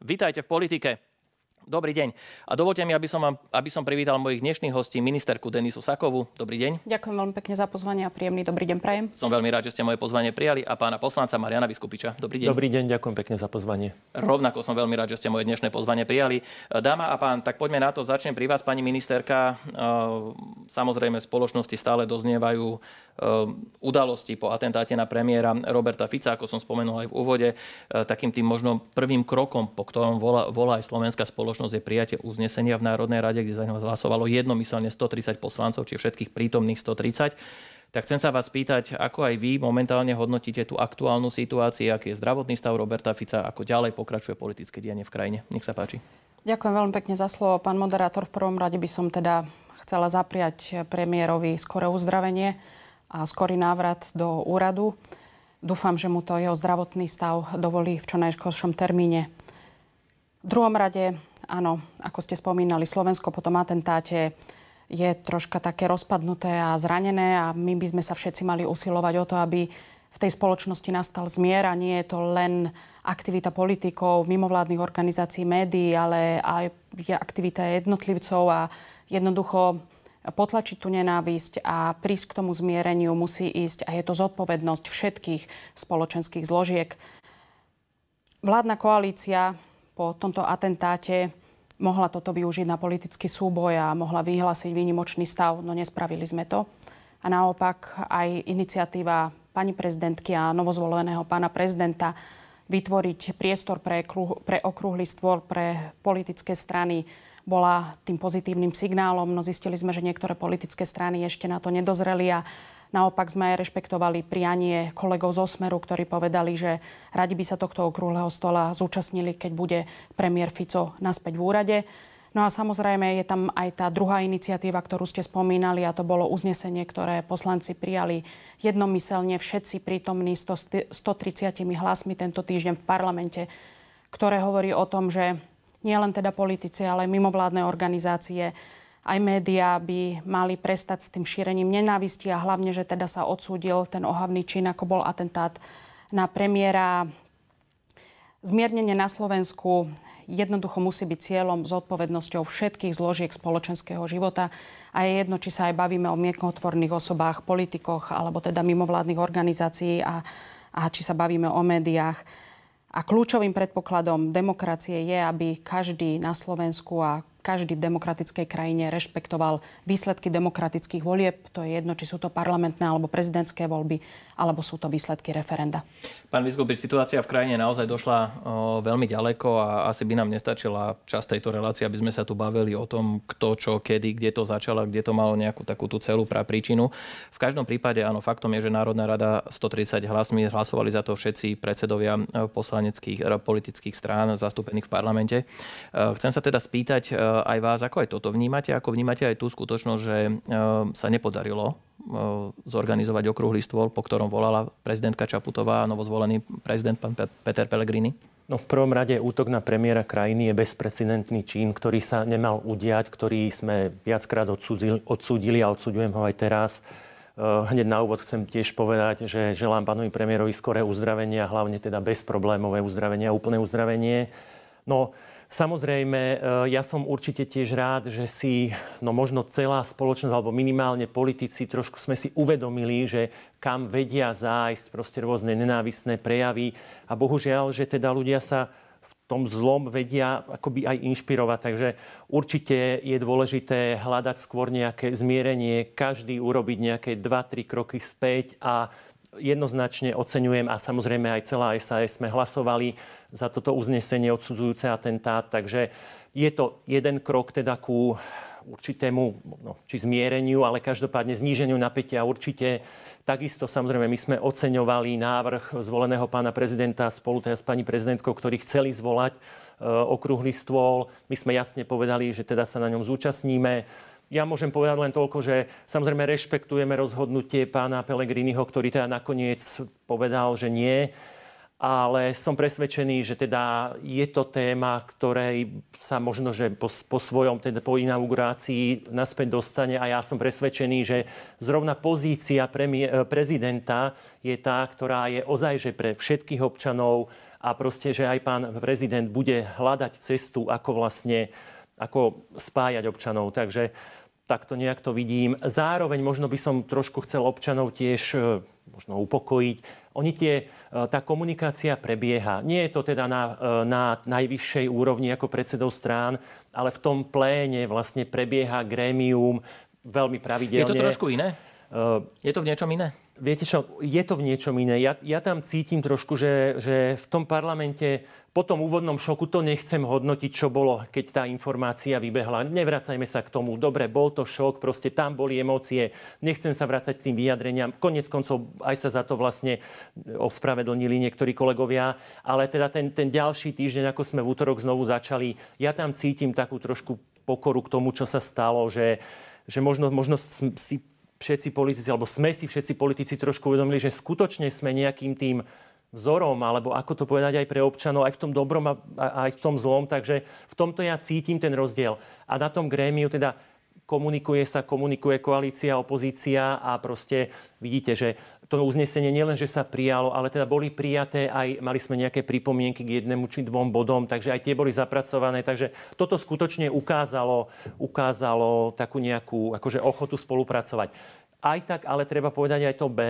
Vítajte v politike. Dobrý deň. A dovolte mi, aby som, vám, aby som privítal mojich dnešných hostí, ministerku Denisu Sakovu. Dobrý deň. Ďakujem veľmi pekne za pozvanie a príjemný dobrý deň prajem. Som veľmi rád, že ste moje pozvanie prijali a pána poslanca Mariana Vyskupiča. Dobrý deň. Dobrý deň, ďakujem pekne za pozvanie. Rovnako som veľmi rád, že ste moje dnešné pozvanie prijali. Dáma a pán, tak poďme na to. Začnem pri vás, pani ministerka. Ehm, samozrejme, spoločnosti stále doznievajú Ehm, udalosti po atentáte na premiéra Roberta Fica, ako som spomenul aj v úvode, e, takým tým možno prvým krokom, po ktorom volá, volá aj slovenská spoločnosť, je prijatie uznesenia v Národnej rade, kde za ňo hlasovalo jednomyselne 130 poslancov, či všetkých prítomných 130. Tak chcem sa vás pýtať, ako aj vy momentálne hodnotíte tú aktuálnu situáciu, aký je zdravotný stav Roberta Fica, ako ďalej pokračuje politické dianie v krajine. Nech sa páči. Ďakujem veľmi pekne za slovo, pán moderátor. V prvom rade by som teda chcela zapriať premiérovi skoré uzdravenie a skorý návrat do úradu. Dúfam, že mu to jeho zdravotný stav dovolí v čo najškoršom termíne. V druhom rade, áno, ako ste spomínali, Slovensko po tom atentáte je troška také rozpadnuté a zranené a my by sme sa všetci mali usilovať o to, aby v tej spoločnosti nastal zmier a nie je to len aktivita politikov, mimovládnych organizácií, médií, ale aj aktivita jednotlivcov a jednoducho potlačiť tú nenávisť a prísť k tomu zmiereniu musí ísť a je to zodpovednosť všetkých spoločenských zložiek. Vládna koalícia po tomto atentáte mohla toto využiť na politický súboj a mohla vyhlásiť výnimočný stav, no nespravili sme to. A naopak aj iniciatíva pani prezidentky a novozvoleného pána prezidenta vytvoriť priestor pre, pre okrúhly stôl pre politické strany bola tým pozitívnym signálom. No zistili sme, že niektoré politické strany ešte na to nedozreli a Naopak sme aj rešpektovali prianie kolegov zo Smeru, ktorí povedali, že radi by sa tohto okrúhleho stola zúčastnili, keď bude premiér Fico naspäť v úrade. No a samozrejme je tam aj tá druhá iniciatíva, ktorú ste spomínali a to bolo uznesenie, ktoré poslanci prijali jednomyselne všetci prítomní 130 hlasmi tento týždeň v parlamente, ktoré hovorí o tom, že nielen teda politici, ale aj mimovládne organizácie, aj médiá by mali prestať s tým šírením nenávisti a hlavne, že teda sa odsúdil ten ohavný čin, ako bol atentát na premiéra. Zmiernenie na Slovensku jednoducho musí byť cieľom s odpovednosťou všetkých zložiek spoločenského života a je jedno, či sa aj bavíme o miekotvorných osobách, politikoch alebo teda mimovládnych organizácií a, a či sa bavíme o médiách. A kľúčovým predpokladom demokracie je, aby každý na Slovensku a každý v demokratickej krajine rešpektoval výsledky demokratických volieb. To je jedno, či sú to parlamentné alebo prezidentské voľby, alebo sú to výsledky referenda. Pán Vizgobi, situácia v krajine naozaj došla o, veľmi ďaleko a asi by nám nestačila čas tejto relácie, aby sme sa tu bavili o tom, kto, čo, kedy, kde to začalo, kde to malo nejakú takú tú celú príčinu. V každom prípade, áno, faktom je, že Národná rada 130 hlasmi hlasovali za to všetci predsedovia e, poslaneckých e, politických strán zastúpených v parlamente. E, chcem sa teda spýtať, aj vás, ako aj toto vnímate, ako vnímate aj tú skutočnosť, že e, sa nepodarilo e, zorganizovať okrúhly stôl, po ktorom volala prezidentka Čaputová a novozvolený prezident pán Peter Pellegrini? No v prvom rade útok na premiéra krajiny je bezprecedentný čin, ktorý sa nemal udiať, ktorý sme viackrát odsúdili a odsudujem ho aj teraz. E, hneď na úvod chcem tiež povedať, že želám pánovi premiérovi skoré uzdravenie a hlavne teda bezproblémové uzdravenie a úplné uzdravenie. No Samozrejme, e, ja som určite tiež rád, že si, no možno celá spoločnosť, alebo minimálne politici, trošku sme si uvedomili, že kam vedia zájsť proste rôzne nenávisné prejavy. A bohužiaľ, že teda ľudia sa v tom zlom vedia akoby aj inšpirovať. Takže určite je dôležité hľadať skôr nejaké zmierenie, každý urobiť nejaké 2-3 kroky späť a jednoznačne oceňujem a samozrejme aj celá SAS sme hlasovali za toto uznesenie odsudzujúce atentát, takže je to jeden krok teda ku určitému, no, či zmiereniu, ale každopádne zníženiu napätia určite. Takisto samozrejme my sme oceňovali návrh zvoleného pána prezidenta spolu teda s pani prezidentkou, ktorí chceli zvolať e, okrúhly stôl. My sme jasne povedali, že teda sa na ňom zúčastníme ja môžem povedať len toľko, že samozrejme rešpektujeme rozhodnutie pána Pelegriniho, ktorý teda nakoniec povedal, že nie ale som presvedčený, že teda je to téma, ktorej sa možno, že po, po svojom, teda po inaugurácii naspäť dostane a ja som presvedčený, že zrovna pozícia premié, eh, prezidenta je tá, ktorá je ozaj, že pre všetkých občanov a proste, že aj pán prezident bude hľadať cestu, ako vlastne ako spájať občanov. Takže tak to nejak to vidím. Zároveň možno by som trošku chcel občanov tiež e, možno upokojiť. Oni tie, e, tá komunikácia prebieha. Nie je to teda na, e, na najvyššej úrovni ako predsedov strán, ale v tom pléne vlastne prebieha grémium veľmi pravidelne. Je to trošku iné? Eh, je to v niečom iné? Viete čo, je to v niečom iné. Ja, ja tam cítim trošku, že, že v tom parlamente po tom úvodnom šoku to nechcem hodnotiť, čo bolo, keď tá informácia vybehla. Nevracajme sa k tomu. Dobre, bol to šok, proste tam boli emócie. Nechcem sa vrácať k tým vyjadreniam. Konec koncov aj sa za to vlastne ospravedlnili niektorí kolegovia. Ale teda ten, ten ďalší týždeň, ako sme v útorok znovu začali, ja tam cítim takú trošku pokoru k tomu, čo sa stalo, že, že možno, možno si všetci politici, alebo sme si všetci politici trošku uvedomili, že skutočne sme nejakým tým vzorom, alebo ako to povedať aj pre občanov, aj v tom dobrom a aj v tom zlom. Takže v tomto ja cítim ten rozdiel. A na tom grémiu teda komunikuje sa, komunikuje koalícia, opozícia a proste vidíte, že to uznesenie nielen, že sa prijalo, ale teda boli prijaté aj, mali sme nejaké pripomienky k jednému či dvom bodom, takže aj tie boli zapracované. Takže toto skutočne ukázalo, ukázalo takú nejakú akože ochotu spolupracovať. Aj tak ale treba povedať aj to B,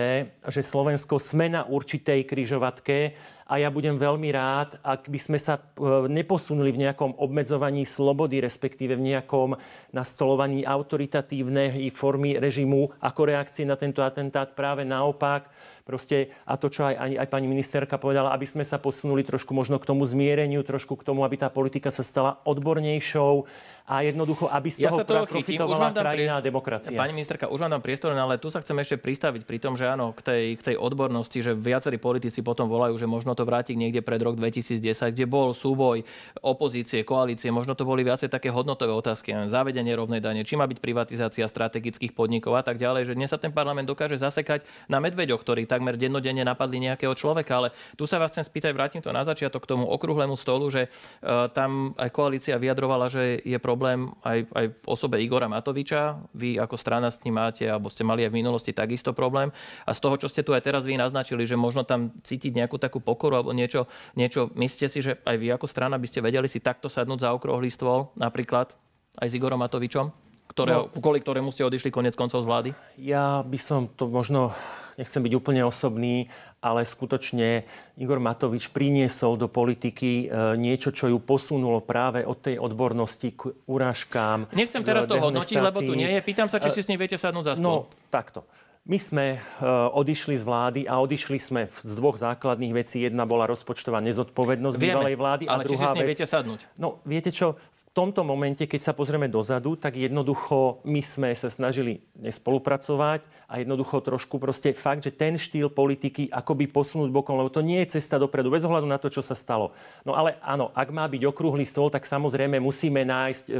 že Slovensko sme na určitej križovatke a ja budem veľmi rád, ak by sme sa e, neposunuli v nejakom obmedzovaní slobody, respektíve v nejakom nastolovaní autoritatívnej formy režimu ako reakcie na tento atentát. Práve naopak, proste, a to, čo aj, aj, aj pani ministerka povedala, aby sme sa posunuli trošku možno k tomu zmiereniu, trošku k tomu, aby tá politika sa stala odbornejšou a jednoducho, aby z toho ja sa toho profitovala krajina priestor, demokracia. Pani ministerka, už vám dám priestor, no ale tu sa chcem ešte pristaviť pri tom, že áno, k tej, k tej odbornosti, že viacerí politici potom volajú, že možno to vrátiť niekde pred rok 2010, kde bol súboj opozície, koalície, možno to boli viacej také hodnotové otázky, zavedenie rovnej dane, či má byť privatizácia strategických podnikov a tak ďalej, že dnes sa ten parlament dokáže zasekať na medveďoch, ktorí takmer dennodenne napadli nejakého človeka, ale tu sa vás chcem spýtať, vrátim to na začiatok k tomu okrúhlemu stolu, že uh, tam aj koalícia vyjadrovala, že je problém problém aj, aj v osobe Igora Matoviča. Vy ako strana s ním máte, alebo ste mali aj v minulosti takisto problém. A z toho, čo ste tu aj teraz vy naznačili, že možno tam cítiť nejakú takú pokoru alebo niečo, niečo myslíte si, že aj vy ako strana by ste vedeli si takto sadnúť za okrúhly stôl napríklad aj s Igorom Matovičom? Ktorého, no, kvôli ktorému ste odišli konec koncov z vlády? Ja by som to možno, nechcem byť úplne osobný, ale skutočne Igor Matovič priniesol do politiky e, niečo, čo ju posunulo práve od tej odbornosti k urážkám. Nechcem teraz to hodnotiť, lebo tu nie je. Pýtam sa, či e, si s ním viete sadnúť za stôl. No, takto. My sme e, odišli z vlády a odišli sme z dvoch základných vecí. Jedna bola rozpočtová nezodpovednosť Vieme, bývalej vlády a ale druhá či si s viete sadnúť? No, viete čo, v tomto momente, keď sa pozrieme dozadu, tak jednoducho my sme sa snažili nespolupracovať a jednoducho trošku proste fakt, že ten štýl politiky akoby posunúť bokom, lebo to nie je cesta dopredu, bez ohľadu na to, čo sa stalo. No ale áno, ak má byť okrúhly stôl, tak samozrejme musíme nájsť e,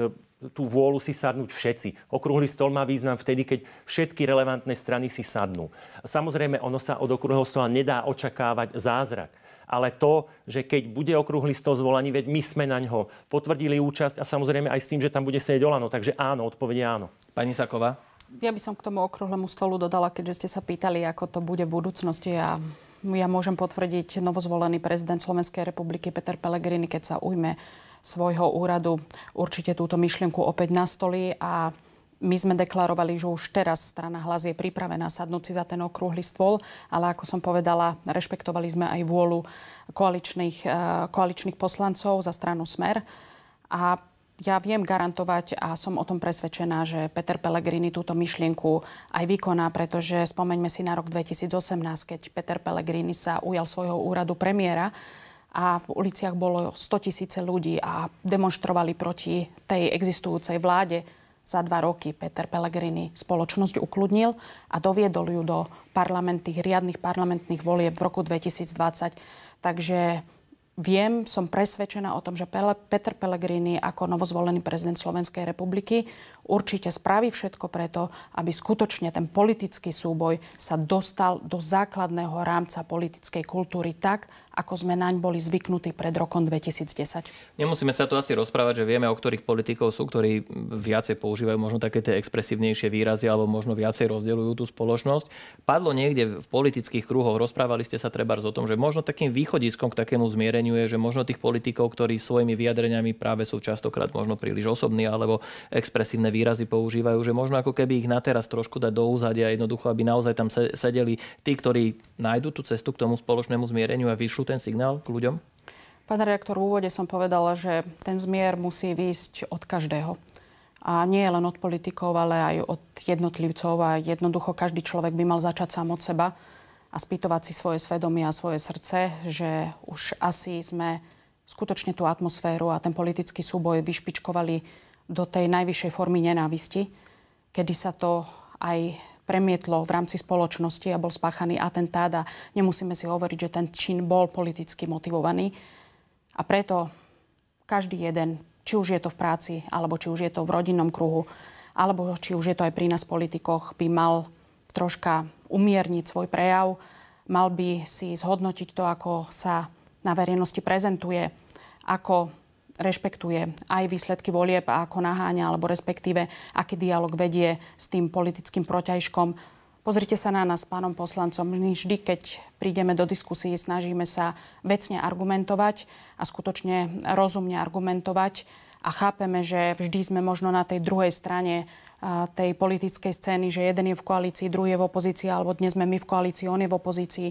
tú vôľu si sadnúť všetci. Okrúhly stol má význam vtedy, keď všetky relevantné strany si sadnú. Samozrejme, ono sa od okrúhleho stola nedá očakávať zázrak ale to, že keď bude okrúhly stôl zvolaní, veď my sme na ňo potvrdili účasť a samozrejme aj s tým, že tam bude sedieť Olano. Takže áno, odpovede áno. Pani Saková? Ja by som k tomu okrúhlemu stolu dodala, keďže ste sa pýtali, ako to bude v budúcnosti a ja môžem potvrdiť novozvolený prezident Slovenskej republiky Peter Pellegrini, keď sa ujme svojho úradu, určite túto myšlienku opäť stoli a my sme deklarovali, že už teraz strana hlas je pripravená sadnúť si za ten okrúhly stôl, ale ako som povedala, rešpektovali sme aj vôľu koaličných, eh, koaličných poslancov za stranu Smer. A ja viem garantovať a som o tom presvedčená, že Peter Pellegrini túto myšlienku aj vykoná, pretože spomeňme si na rok 2018, keď Peter Pellegrini sa ujal svojho úradu premiéra a v uliciach bolo 100 tisíce ľudí a demonstrovali proti tej existujúcej vláde za dva roky Peter Pellegrini spoločnosť ukludnil a doviedol ju do parlamentných, riadnych parlamentných volieb v roku 2020. Takže viem, som presvedčená o tom, že Pele, Peter Pellegrini ako novozvolený prezident Slovenskej republiky určite spraví všetko preto, aby skutočne ten politický súboj sa dostal do základného rámca politickej kultúry tak, ako sme naň boli zvyknutí pred rokom 2010. Nemusíme sa tu asi rozprávať, že vieme, o ktorých politikov sú, ktorí viacej používajú možno také tie expresívnejšie výrazy alebo možno viacej rozdeľujú tú spoločnosť. Padlo niekde v politických kruhoch, rozprávali ste sa treba o tom, že možno takým východiskom k takému zmiereniu je, že možno tých politikov, ktorí svojimi vyjadreniami práve sú častokrát možno príliš osobní alebo expresívne výrazy používajú, že možno ako keby ich na teraz trošku dať do úzadia jednoducho, aby naozaj tam sedeli tí, ktorí nájdú tú cestu k tomu spoločnému zmiereniu a vyšli pošlú ten signál k ľuďom? Pán reaktor, v úvode som povedala, že ten zmier musí výjsť od každého. A nie len od politikov, ale aj od jednotlivcov. A jednoducho každý človek by mal začať sám od seba a spýtovať si svoje svedomie a svoje srdce, že už asi sme skutočne tú atmosféru a ten politický súboj vyšpičkovali do tej najvyššej formy nenávisti, kedy sa to aj premietlo v rámci spoločnosti a bol spáchaný atentát a nemusíme si hovoriť, že ten čin bol politicky motivovaný. A preto každý jeden, či už je to v práci, alebo či už je to v rodinnom kruhu, alebo či už je to aj pri nás politikoch, by mal troška umierniť svoj prejav, mal by si zhodnotiť to, ako sa na verejnosti prezentuje, ako rešpektuje aj výsledky volieb a ako naháňa, alebo respektíve aký dialog vedie s tým politickým protiažkom. Pozrite sa na nás, pánom poslancom. My vždy, keď prídeme do diskusie, snažíme sa vecne argumentovať a skutočne rozumne argumentovať a chápeme, že vždy sme možno na tej druhej strane tej politickej scény, že jeden je v koalícii, druhý je v opozícii, alebo dnes sme my v koalícii, on je v opozícii.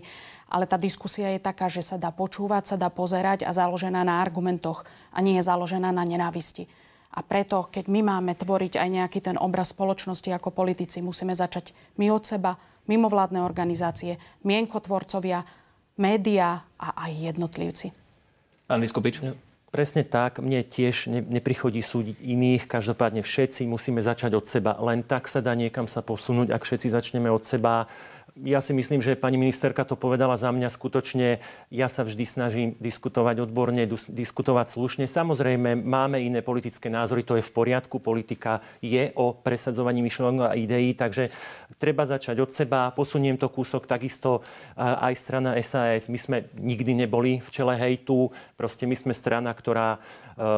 Ale tá diskusia je taká, že sa dá počúvať, sa dá pozerať a založená na argumentoch a nie je založená na nenávisti. A preto, keď my máme tvoriť aj nejaký ten obraz spoločnosti ako politici, musíme začať my od seba, mimovládne organizácie, mienkotvorcovia, médiá a aj jednotlivci. Pán Vyskupič. Presne tak. Mne tiež neprichodí súdiť iných. Každopádne všetci musíme začať od seba. Len tak sa dá niekam sa posunúť, ak všetci začneme od seba ja si myslím, že pani ministerka to povedala za mňa skutočne. Ja sa vždy snažím diskutovať odborne, diskutovať slušne. Samozrejme, máme iné politické názory, to je v poriadku. Politika je o presadzovaní myšlienok a ideí, takže treba začať od seba. Posuniem to kúsok takisto aj strana SAS. My sme nikdy neboli v čele hejtu. Proste my sme strana, ktorá e,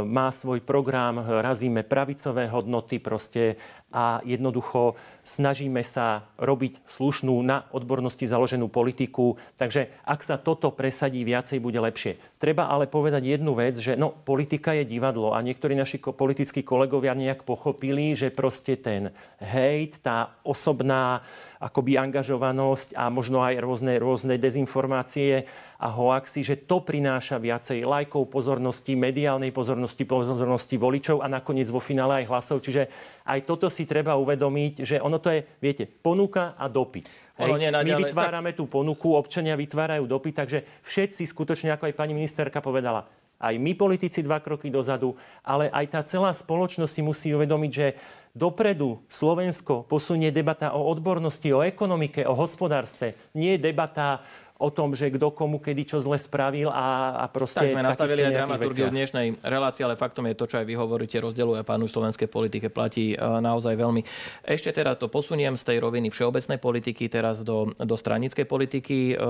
má svoj program, razíme pravicové hodnoty proste a jednoducho snažíme sa robiť slušnú na odbornosti založenú politiku. Takže ak sa toto presadí viacej, bude lepšie. Treba ale povedať jednu vec, že no, politika je divadlo a niektorí naši politickí kolegovia nejak pochopili, že proste ten hejt, tá osobná akoby angažovanosť a možno aj rôzne, rôzne dezinformácie a hoaxy, že to prináša viacej lajkov, pozornosti, mediálnej pozornosti, pozornosti voličov a nakoniec vo finále aj hlasov. Čiže aj toto si treba uvedomiť, že ono to je, viete, ponuka a dopyt. Hej, nie, my vytvárame tak... tú ponuku, občania vytvárajú dopyt, takže všetci skutočne, ako aj pani ministerka povedala, aj my politici dva kroky dozadu, ale aj tá celá spoločnosť musí uvedomiť, že dopredu Slovensko posunie debata o odbornosti, o ekonomike, o hospodárstve. Nie debata o tom, že kto komu kedy čo zle spravil a, a proste... Tak sme nastavili aj dramaturgiu dnešnej relácie, ale faktom je to, čo aj vy hovoríte, rozdeluje pánu slovenskej politike, platí e, naozaj veľmi. Ešte teda to posuniem z tej roviny všeobecnej politiky teraz do, do stranickej politiky. E,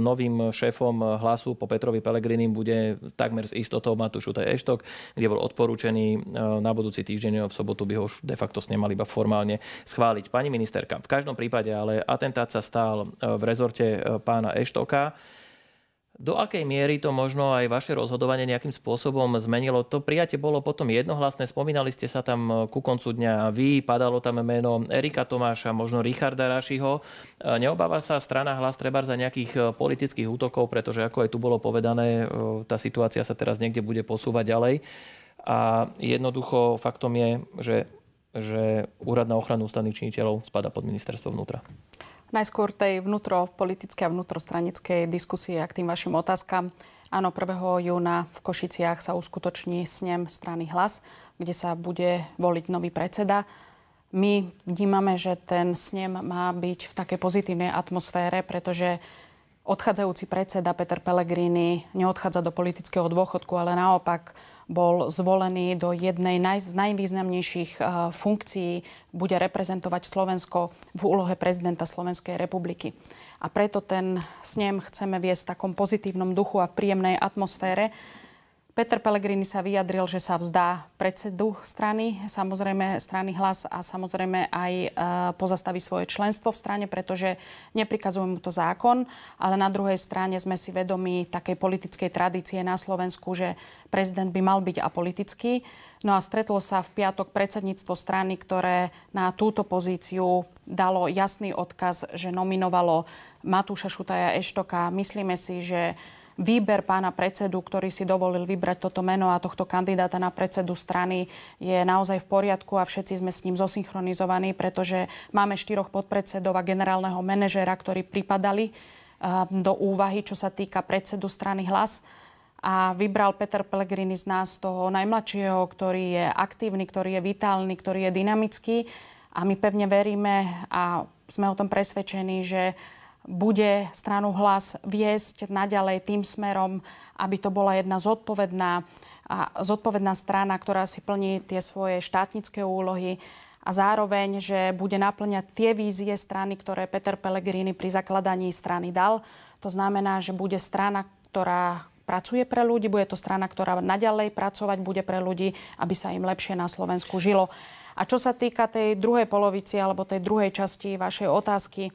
novým šéfom hlasu po Petrovi Pelegrinim bude takmer s istotou Matúš Utaj Eštok, kde bol odporúčený e, na budúci týždeň v sobotu by ho už de facto snemal iba formálne schváliť. Pani ministerka, v každom prípade ale atentát sa stal v rezorte pána Eštok eštoka. Do akej miery to možno aj vaše rozhodovanie nejakým spôsobom zmenilo? To prijatie bolo potom jednohlasné, spomínali ste sa tam eh, ku koncu dňa vy, padalo tam meno Erika Tomáša, možno Richarda Rašiho. Eh, neobáva sa strana hlas treba za nejakých eh, politických útokov, pretože ako aj tu bolo povedané, tá situácia sa teraz niekde bude posúvať ďalej. A jednoducho faktom je, že, že Úrad na ochranu ústavných činiteľov spada pod ministerstvo vnútra najskôr tej vnútropolitickej a vnútrostranickej diskusie a k tým vašim otázkam. Áno, 1. júna v Košiciach sa uskutoční snem strany Hlas, kde sa bude voliť nový predseda. My vnímame, že ten snem má byť v takej pozitívnej atmosfére, pretože odchádzajúci predseda Peter Pellegrini neodchádza do politického dôchodku, ale naopak bol zvolený do jednej naj, z najvýznamnejších eh, funkcií, bude reprezentovať Slovensko v úlohe prezidenta Slovenskej republiky. A preto ten snem chceme viesť v takom pozitívnom duchu a v príjemnej atmosfére, Peter Pellegrini sa vyjadril, že sa vzdá predsedu strany, samozrejme strany hlas a samozrejme aj e, pozastaví svoje členstvo v strane, pretože neprikazuje mu to zákon, ale na druhej strane sme si vedomi takej politickej tradície na Slovensku, že prezident by mal byť apolitický. No a stretlo sa v piatok predsedníctvo strany, ktoré na túto pozíciu dalo jasný odkaz, že nominovalo Matúša Šutaja Eštoka. Myslíme si, že výber pána predsedu, ktorý si dovolil vybrať toto meno a tohto kandidáta na predsedu strany je naozaj v poriadku a všetci sme s ním zosynchronizovaní, pretože máme štyroch podpredsedov a generálneho manažéra, ktorí pripadali ehm, do úvahy, čo sa týka predsedu strany Hlas a vybral Peter Pellegrini z nás toho najmladšieho, ktorý je aktívny, ktorý je vitálny, ktorý je dynamický a my pevne veríme a sme o tom presvedčení, že bude stranu hlas viesť naďalej tým smerom, aby to bola jedna zodpovedná, a zodpovedná strana, ktorá si plní tie svoje štátnické úlohy a zároveň, že bude naplňať tie vízie strany, ktoré Peter Pellegrini pri zakladaní strany dal. To znamená, že bude strana, ktorá pracuje pre ľudí, bude to strana, ktorá naďalej pracovať bude pre ľudí, aby sa im lepšie na Slovensku žilo. A čo sa týka tej druhej polovici alebo tej druhej časti vašej otázky,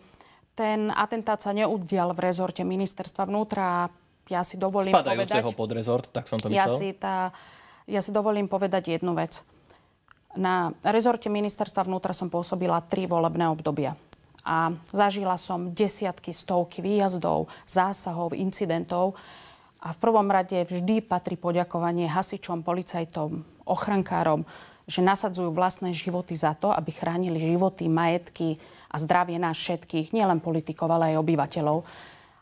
ten atentát sa neudial v rezorte ministerstva vnútra. Ja si dovolím Spadajúceho povedať... pod rezort, tak som to myslel. Ja si, tá, ja si dovolím povedať jednu vec. Na rezorte ministerstva vnútra som pôsobila tri volebné obdobia. A zažila som desiatky, stovky výjazdov, zásahov, incidentov. A v prvom rade vždy patrí poďakovanie hasičom, policajtom, ochrankárom, že nasadzujú vlastné životy za to, aby chránili životy, majetky, a zdravie nás všetkých, nielen politikov, ale aj obyvateľov.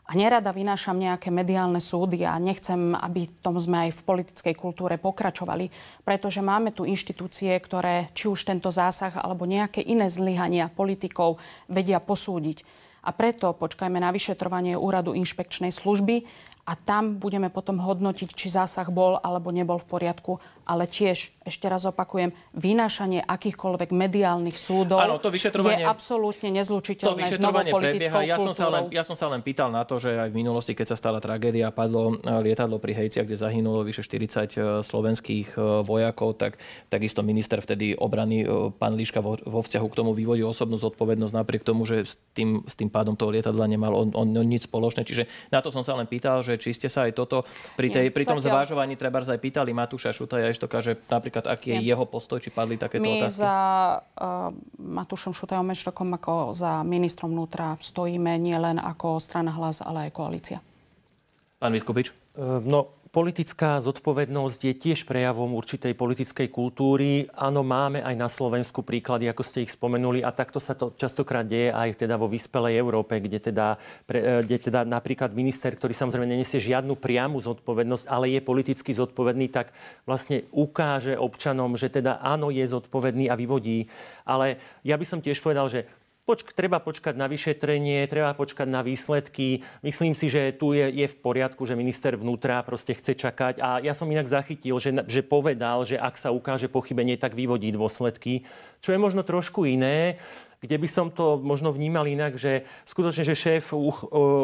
A nerada vynášam nejaké mediálne súdy a nechcem, aby tom sme aj v politickej kultúre pokračovali, pretože máme tu inštitúcie, ktoré či už tento zásah alebo nejaké iné zlyhania politikov vedia posúdiť. A preto počkajme na vyšetrovanie úradu inšpekčnej služby a tam budeme potom hodnotiť, či zásah bol alebo nebol v poriadku ale tiež, ešte raz opakujem, vynášanie akýchkoľvek mediálnych súdov Áno, to vyšetrovanie, je absolútne nezlučiteľné s novou politickou prebieha. Ja som, sa len, ja som sa len pýtal na to, že aj v minulosti, keď sa stala tragédia, padlo e, lietadlo pri Hejcia, kde zahynulo vyše 40 e, slovenských e, vojakov, tak takisto minister vtedy obrany pán Liška vo, vo vzťahu k tomu vyvodí osobnú zodpovednosť napriek tomu, že s tým, s tým pádom toho lietadla nemal on, on, on nič spoločné. Čiže na to som sa len pýtal, že či ste sa aj toto pri, tej, Nie, pri tom zvážovaní treba aj pýtali Matúša Šutaja Meštoka, že napríklad aký je, je jeho postoj, či padli takéto My otázky? My za uh, Matúšom Šutajom Meštokom ako za ministrom vnútra stojíme nielen ako strana hlas, ale aj koalícia. Pán Vyskupič? Uh, eh, no, politická zodpovednosť je tiež prejavom určitej politickej kultúry. Áno, máme aj na Slovensku príklady, ako ste ich spomenuli, a takto sa to častokrát deje aj teda vo vyspelej Európe, kde teda, pre, e, kde teda napríklad minister, ktorý samozrejme nenesie žiadnu priamu zodpovednosť, ale je politicky zodpovedný, tak vlastne ukáže občanom, že teda áno, je zodpovedný a vyvodí. Ale ja by som tiež povedal, že Počk, treba počkať na vyšetrenie, treba počkať na výsledky. Myslím si, že tu je, je v poriadku, že minister vnútra proste chce čakať. A ja som inak zachytil, že, že povedal, že ak sa ukáže pochybenie, tak vyvodí dôsledky. Čo je možno trošku iné, kde by som to možno vnímal inak, že skutočne, že šéf e,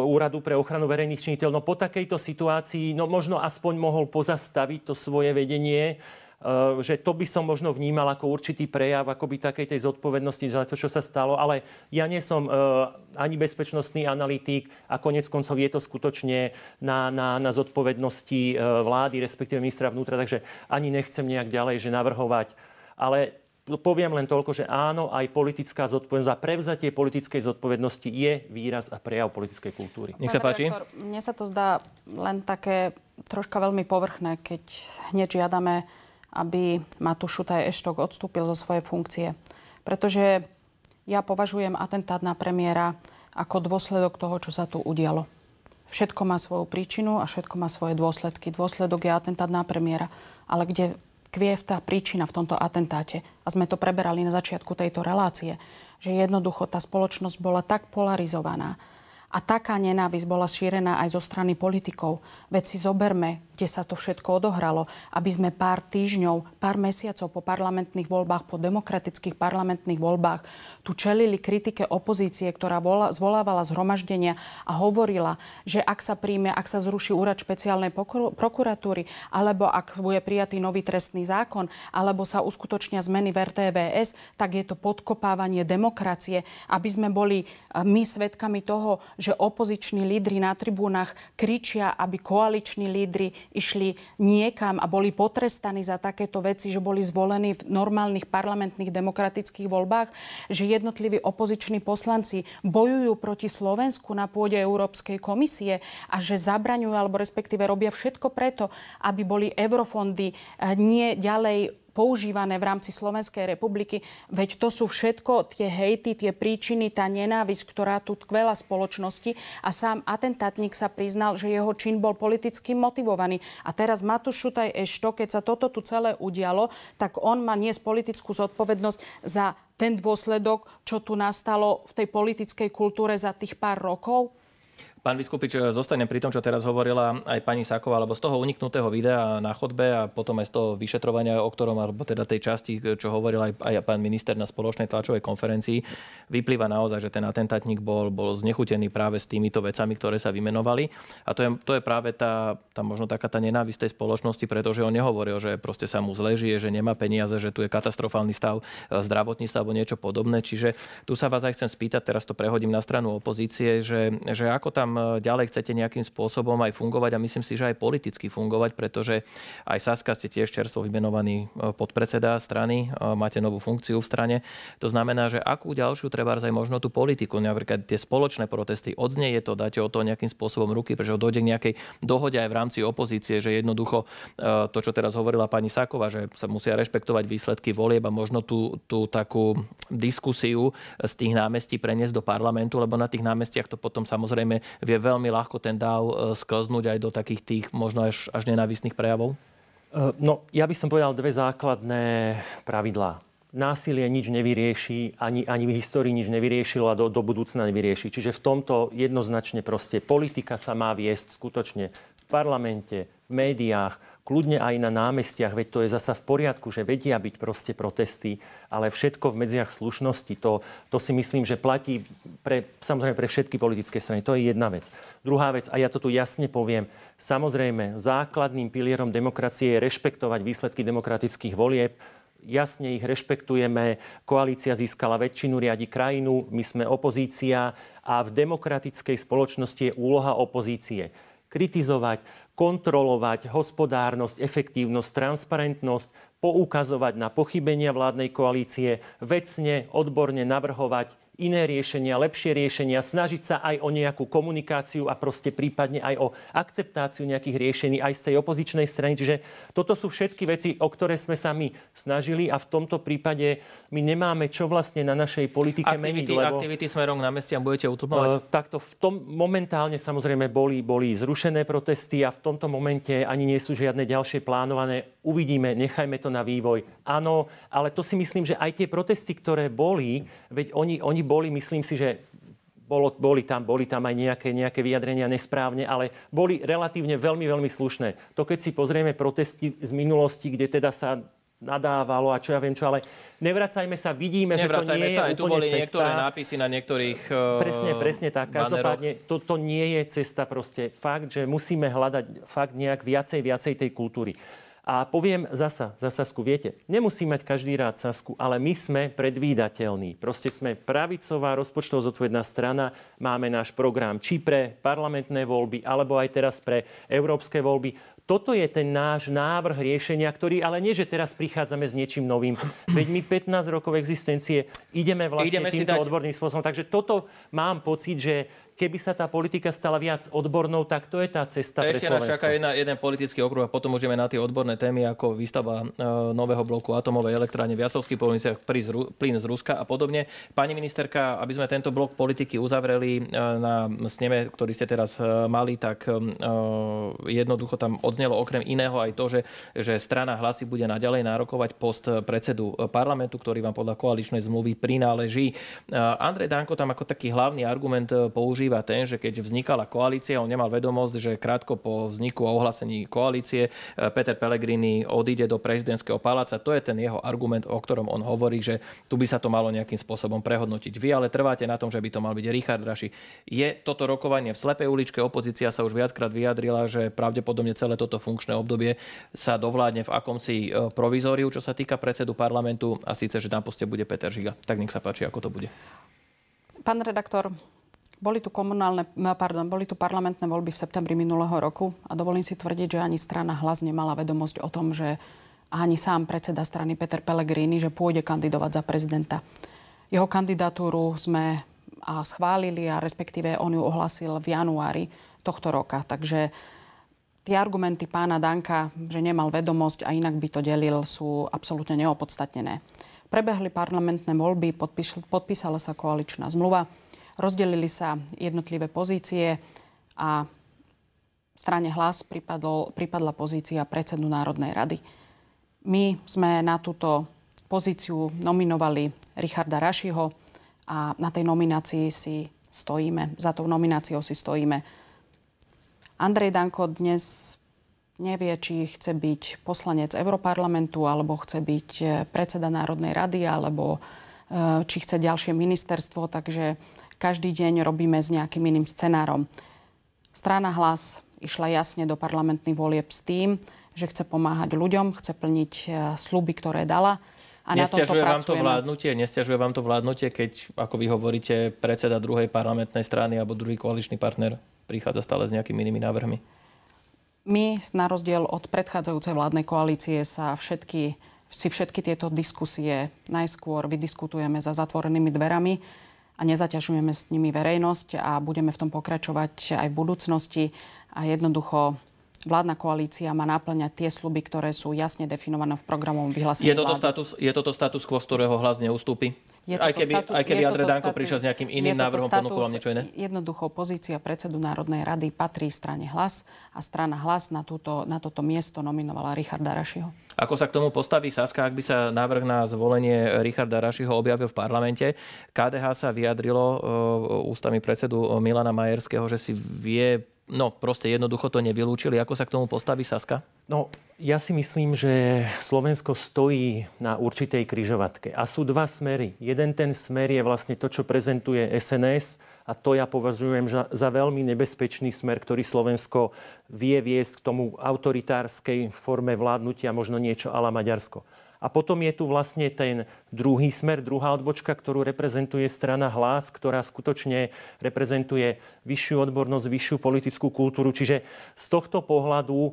Úradu pre ochranu verejných činiteľ, no po takejto situácii, no možno aspoň mohol pozastaviť to svoje vedenie, Eh, že to by som možno vnímal ako určitý prejav akoby takej tej zodpovednosti za to, čo sa stalo, ale ja nie som eh, ani bezpečnostný analytik a konec koncov je to skutočne na, na, na zodpovednosti eh, vlády, respektíve ministra vnútra, takže ani nechcem nejak ďalej že navrhovať. Ale poviem len toľko, že áno, aj politická zodpovednosť a prevzatie politickej zodpovednosti je výraz a prejav politickej kultúry. Nech sa páči. Mne sa to zdá len také troška veľmi povrchné, keď hneď žiadame aby Matúš Šutaj Eštok odstúpil zo svojej funkcie. Pretože ja považujem atentát na premiéra ako dôsledok toho, čo sa tu udialo. Všetko má svoju príčinu a všetko má svoje dôsledky. Dôsledok je atentát na premiéra. Ale kde kviev tá príčina v tomto atentáte. A sme to preberali na začiatku tejto relácie, že jednoducho tá spoločnosť bola tak polarizovaná a taká nenávisť bola šírená aj zo strany politikov. Veď si zoberme, kde sa to všetko odohralo, aby sme pár týždňov, pár mesiacov po parlamentných voľbách, po demokratických parlamentných voľbách tu čelili kritike opozície, ktorá vola, zvolávala zhromaždenia a hovorila, že ak sa príjme, ak sa zruší úrad špeciálnej pokru- prokuratúry, alebo ak bude prijatý nový trestný zákon, alebo sa uskutočnia zmeny v RTVS, tak je to podkopávanie demokracie, aby sme boli my svetkami toho, že opoziční lídry na tribúnach kričia, aby koaliční lídry išli niekam a boli potrestaní za takéto veci, že boli zvolení v normálnych parlamentných demokratických voľbách, že jednotliví opoziční poslanci bojujú proti Slovensku na pôde Európskej komisie a že zabraňujú alebo respektíve robia všetko preto, aby boli eurofondy eh, nie ďalej používané v rámci Slovenskej republiky. Veď to sú všetko tie hejty, tie príčiny, tá nenávisť, ktorá tu tkvela spoločnosti. A sám atentátnik sa priznal, že jeho čin bol politicky motivovaný. A teraz Matúš Šutaj Ešto, keď sa toto tu celé udialo, tak on má niesť politickú zodpovednosť za ten dôsledok, čo tu nastalo v tej politickej kultúre za tých pár rokov? Pán Vyskupič, zostanem pri tom, čo teraz hovorila aj pani Sáková, alebo z toho uniknutého videa na chodbe a potom aj z toho vyšetrovania, o ktorom, alebo teda tej časti, čo hovoril aj, aj pán minister na spoločnej tlačovej konferencii, vyplýva naozaj, že ten atentátnik bol, bol znechutený práve s týmito vecami, ktoré sa vymenovali. A to je, to je práve tá, tá možno taká tá nenávisť tej spoločnosti, pretože on nehovoril, že proste sa mu zležie, že nemá peniaze, že tu je katastrofálny stav e, zdravotníctva alebo niečo podobné. Čiže tu sa vás aj chcem spýtať, teraz to prehodím na stranu opozície, že, že ako tam E, ďalej chcete nejakým spôsobom aj fungovať a myslím si, že aj politicky fungovať, pretože aj Saska ste tiež čerstvo vymenovaný e, podpredseda strany, e, máte novú funkciu v strane. To znamená, že akú ďalšiu treba aj možno tú politiku, napríklad tie spoločné protesty, odznieje to, dáte o to nejakým spôsobom ruky, pretože dojde k nejakej dohode aj v rámci opozície, že jednoducho to, čo teraz hovorila pani Sáková, že sa musia rešpektovať výsledky volieb a možno tú, tú takú diskusiu z tých námestí preniesť do parlamentu, lebo na tých námestiach to potom samozrejme vie veľmi ľahko ten dáv e, sklznúť aj do takých tých možno až, až nenávisných prejavov? E, no, ja by som povedal dve základné pravidlá. Násilie nič nevyrieši, ani, ani v histórii nič nevyriešilo a do, do budúcna nevyrieši. Čiže v tomto jednoznačne proste politika sa má viesť skutočne v parlamente, v médiách, kľudne aj na námestiach, veď to je zasa v poriadku, že vedia byť proste protesty, ale všetko v medziach slušnosti, to, to si myslím, že platí pre, samozrejme pre všetky politické strany. To je jedna vec. Druhá vec, a ja to tu jasne poviem, samozrejme základným pilierom demokracie je rešpektovať výsledky demokratických volieb, jasne ich rešpektujeme. Koalícia získala väčšinu, riadi krajinu, my sme opozícia a v demokratickej spoločnosti je úloha opozície kritizovať, kontrolovať hospodárnosť, efektívnosť, transparentnosť, poukazovať na pochybenia vládnej koalície, vecne, odborne navrhovať iné riešenia, lepšie riešenia, snažiť sa aj o nejakú komunikáciu a proste prípadne aj o akceptáciu nejakých riešení aj z tej opozičnej strany. Čiže toto sú všetky veci, o ktoré sme sa my snažili a v tomto prípade my nemáme čo vlastne na našej politike aktivity, meniť. Lebo, aktivity smerom Meste a budete utlmovať? Uh, takto v tom momentálne samozrejme boli, boli zrušené protesty a v tomto momente ani nie sú žiadne ďalšie plánované. Uvidíme, nechajme to na vývoj. Áno, ale to si myslím, že aj tie protesty, ktoré boli, veď oni, oni oni boli, myslím si, že bolo, boli, tam, boli tam aj nejaké, nejaké vyjadrenia nesprávne, ale boli relatívne veľmi, veľmi slušné. To, keď si pozrieme protesty z minulosti, kde teda sa nadávalo a čo ja viem čo, ale nevracajme sa, vidíme, nevracajme že to nie sa, je úplne tu boli cesta. niektoré nápisy na niektorých uh, Presne, e, presne tak. Každopádne toto to nie je cesta proste. Fakt, že musíme hľadať fakt nejak viacej, viacej tej kultúry. A poviem zasa, za Sasku, viete, nemusí mať každý rád Sasku, ale my sme predvídateľní. Proste sme pravicová rozpočtovo zodpovedná strana, máme náš program či pre parlamentné voľby, alebo aj teraz pre európske voľby. Toto je ten náš návrh riešenia, ktorý ale nie, že teraz prichádzame s niečím novým. Veď my 15 rokov existencie ideme vlastne ideme týmto dať... odborným spôsobom. Takže toto mám pocit, že keby sa tá politika stala viac odbornou, tak to je tá cesta Ešte pre Slovensko. Ešte nás čaká jeden politický okruh a potom môžeme na tie odborné témy ako výstava e, nového bloku atomovej elektrárne v Jasovských plyn z Ruska a podobne. Pani ministerka, aby sme tento blok politiky uzavreli e, na sneme, ktorý ste teraz e, mali, tak jednoducho tam odznelo okrem iného aj to, že, že strana hlasy bude naďalej nárokovať post predsedu parlamentu, ktorý vám podľa koaličnej zmluvy prináleží. Andrej Danko tam ako taký hlavný argument používa vyplýva ten, že keď vznikala koalícia, on nemal vedomosť, že krátko po vzniku a ohlásení koalície e, Peter Pellegrini odíde do prezidentského paláca. To je ten jeho argument, o ktorom on hovorí, že tu by sa to malo nejakým spôsobom prehodnotiť. Vy ale trváte na tom, že by to mal byť Richard Raši. Je toto rokovanie v slepej uličke, opozícia sa už viackrát vyjadrila, že pravdepodobne celé toto funkčné obdobie sa dovládne v akomsi e, provizóriu, čo sa týka predsedu parlamentu a síce, že na poste bude Peter Žiga. Tak nech sa páči, ako to bude. Pán redaktor, boli tu, komunálne, pardon, boli tu parlamentné voľby v septembri minulého roku a dovolím si tvrdiť, že ani strana hlas nemala vedomosť o tom, že ani sám predseda strany Peter Pellegrini, že pôjde kandidovať za prezidenta. Jeho kandidatúru sme a schválili a respektíve on ju ohlasil v januári tohto roka. Takže tie argumenty pána Danka, že nemal vedomosť a inak by to delil, sú absolútne neopodstatnené. Prebehli parlamentné voľby, podpíš- podpísala sa koaličná zmluva. Rozdelili sa jednotlivé pozície a strane hlas pripadol, pripadla pozícia predsedu Národnej rady. My sme na túto pozíciu nominovali Richarda Rašiho a na tej nominácii si stojíme, za tou nomináciou si stojíme. Andrej Danko dnes nevie, či chce byť poslanec Európarlamentu, alebo chce byť eh, predseda Národnej rady, alebo eh, či chce ďalšie ministerstvo, takže každý deň robíme s nejakým iným scenárom. Strana hlas išla jasne do parlamentných volieb s tým, že chce pomáhať ľuďom, chce plniť e, sluby, ktoré dala. A nestiažuje vám to vládnutie? Nestiažuje vám to vládnutie, keď, ako vy hovoríte, predseda druhej parlamentnej strany alebo druhý koaličný partner prichádza stále s nejakými inými návrhmi? My, na rozdiel od predchádzajúcej vládnej koalície, sa všetky, si všetky tieto diskusie najskôr vydiskutujeme za zatvorenými dverami a nezaťažujeme s nimi verejnosť a budeme v tom pokračovať aj v budúcnosti. A jednoducho vládna koalícia má naplňať tie sluby, ktoré sú jasne definované v programovom vyhlásení. Je toto, status, je toto status quo, z ktorého hlas neustúpi? Je aj keby, statu, aj keby Andrej Danko prišiel s nejakým iným návrhom, ponúkol vám niečo iné? Jednoducho, pozícia predsedu Národnej rady patrí strane hlas a strana hlas na, túto, na toto miesto nominovala Richarda Rašiho. Ako sa k tomu postaví Saska, ak by sa návrh na zvolenie Richarda Rašiho objavil v parlamente? KDH sa vyjadrilo e, ústami predsedu Milana Majerského, že si vie no proste jednoducho to nevylúčili. Ako sa k tomu postaví Saska? No, ja si myslím, že Slovensko stojí na určitej kryžovatke. A sú dva smery. Jeden ten smer je vlastne to, čo prezentuje SNS a to ja považujem za veľmi nebezpečný smer, ktorý Slovensko vie viesť k tomu autoritárskej forme vládnutia, možno niečo ala Maďarsko. A potom je tu vlastne ten druhý smer, druhá odbočka, ktorú reprezentuje strana Hlas, ktorá skutočne reprezentuje vyššiu odbornosť, vyššiu politickú kultúru. Čiže z tohto pohľadu e,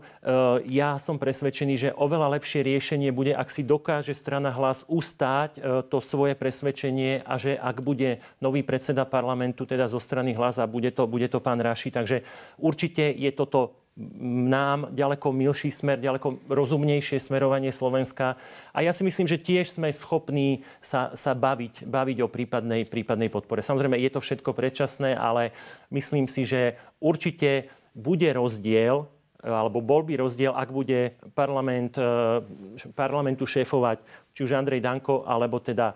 ja som presvedčený, že oveľa lepšie riešenie bude, ak si dokáže strana Hlas ustáť e, to svoje presvedčenie a že ak bude nový predseda parlamentu, teda zo strany Hlas a bude to, bude to pán Raši. Takže určite je toto nám ďaleko milší smer, ďaleko rozumnejšie smerovanie Slovenska. A ja si myslím, že tiež sme schopní sa, sa baviť, baviť o prípadnej, prípadnej podpore. Samozrejme, je to všetko predčasné, ale myslím si, že určite bude rozdiel alebo bol by rozdiel, ak bude parlament, e, parlamentu šéfovať či už Andrej Danko, alebo teda e,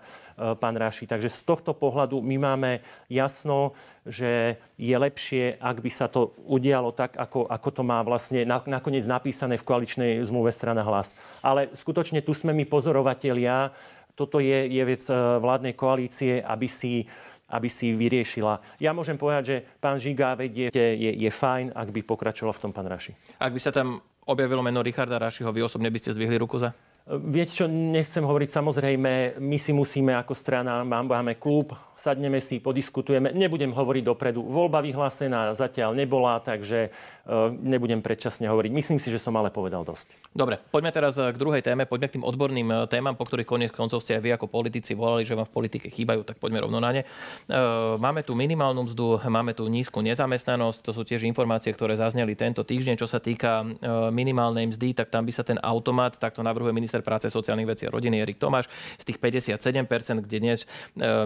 pán Raši. Takže z tohto pohľadu my máme jasno, že je lepšie, ak by sa to udialo tak, ako, ako to má vlastne nakoniec napísané v koaličnej zmluve strana hlas. Ale skutočne tu sme my pozorovatelia, toto je, je vec e, vládnej koalície, aby si aby si vyriešila. Ja môžem povedať, že pán Žiga vedie, je, je fajn, ak by pokračoval v tom pán Raši. Ak by sa tam objavilo meno Richarda Rašiho, vy osobne by ste zvihli ruku za? Viete čo, nechcem hovoriť, samozrejme, my si musíme ako strana, máme klub, sadneme si, podiskutujeme. Nebudem hovoriť dopredu. Voľba vyhlásená zatiaľ nebola, takže e, nebudem predčasne hovoriť. Myslím si, že som ale povedal dosť. Dobre, poďme teraz e, k druhej téme, poďme k tým odborným e, témam, po ktorých koniec koncov ste aj vy ako politici volali, že vám v politike chýbajú, tak poďme rovno na ne. Máme tu minimálnu mzdu, máme tu nízku nezamestnanosť, to sú tiež informácie, ktoré zazneli tento týždeň, čo sa týka minimálnej mzdy, tak tam by sa ten automat, tak to navrhuje minister práce, sociálnych vecí a rodiny Erik Tomáš, z tých 57%, kde dnes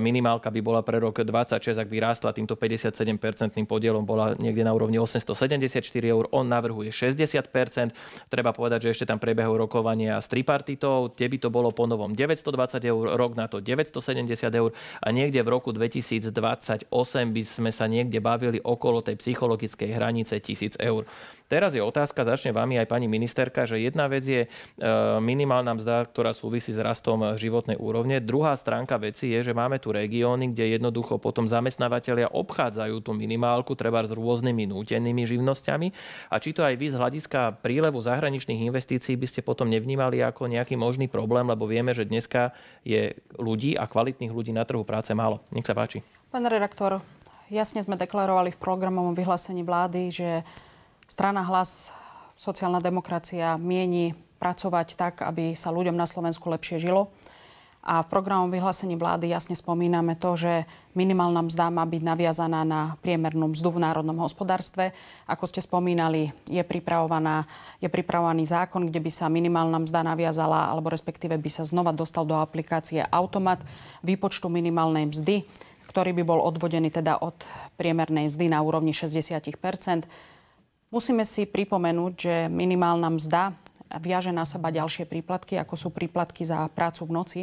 minimálka by by bola pre rok 26, ak by rástla týmto 57-percentným podielom, bola niekde na úrovni 874 eur. On navrhuje 60 Treba povedať, že ešte tam prebehajú rokovania s tripartitou, kde by to bolo po novom 920 eur, rok na to 970 eur a niekde v roku 2028 by sme sa niekde bavili okolo tej psychologickej hranice 1000 eur. Teraz je otázka, začne vám aj pani ministerka, že jedna vec je e, minimálna mzda, ktorá súvisí s rastom životnej úrovne. Druhá stránka veci je, že máme tu regióny, kde jednoducho potom zamestnávateľia obchádzajú tú minimálku, treba s rôznymi nútenými živnosťami. A či to aj vy z hľadiska prílevu zahraničných investícií by ste potom nevnímali ako nejaký možný problém, lebo vieme, že dneska je ľudí a kvalitných ľudí na trhu práce málo. Nech sa páči. Pán redaktor, jasne sme deklarovali v programovom vyhlásení vlády, že Strana hlas, sociálna demokracia mieni pracovať tak, aby sa ľuďom na Slovensku lepšie žilo. A v programom vyhlásení vlády jasne spomíname to, že minimálna mzda má byť naviazaná na priemernú mzdu v národnom hospodárstve. Ako ste spomínali, je, pripravovaná, je pripravovaný zákon, kde by sa minimálna mzda naviazala, alebo respektíve by sa znova dostal do aplikácie automat výpočtu minimálnej mzdy, ktorý by bol odvodený teda od priemernej mzdy na úrovni 60 Musíme si pripomenúť, že minimálna mzda viaže na seba ďalšie príplatky, ako sú príplatky za prácu v noci.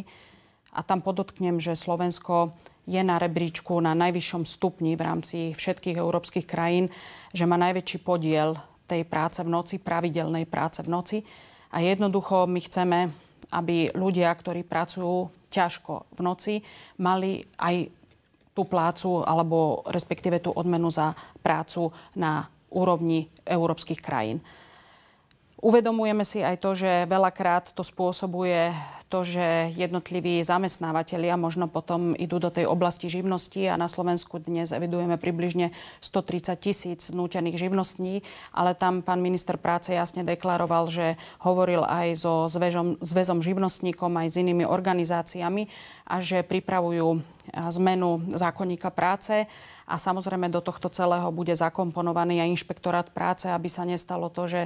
A tam podotknem, že Slovensko je na rebríčku na najvyššom stupni v rámci všetkých európskych krajín, že má najväčší podiel tej práce v noci, pravidelnej práce v noci. A jednoducho my chceme, aby ľudia, ktorí pracujú ťažko v noci, mali aj tú plácu alebo respektíve tú odmenu za prácu na úrovni európskych krajín. Uvedomujeme si aj to, že veľakrát to spôsobuje to, že jednotliví zamestnávateľia možno potom idú do tej oblasti živnosti a na Slovensku dnes evidujeme približne 130 tisíc nútených živnostní, ale tam pán minister práce jasne deklaroval, že hovoril aj so zväžom, zväzom živnostníkom, aj s inými organizáciami a že pripravujú eh, zmenu zákonníka práce a samozrejme do tohto celého bude zakomponovaný aj inšpektorát práce, aby sa nestalo to, že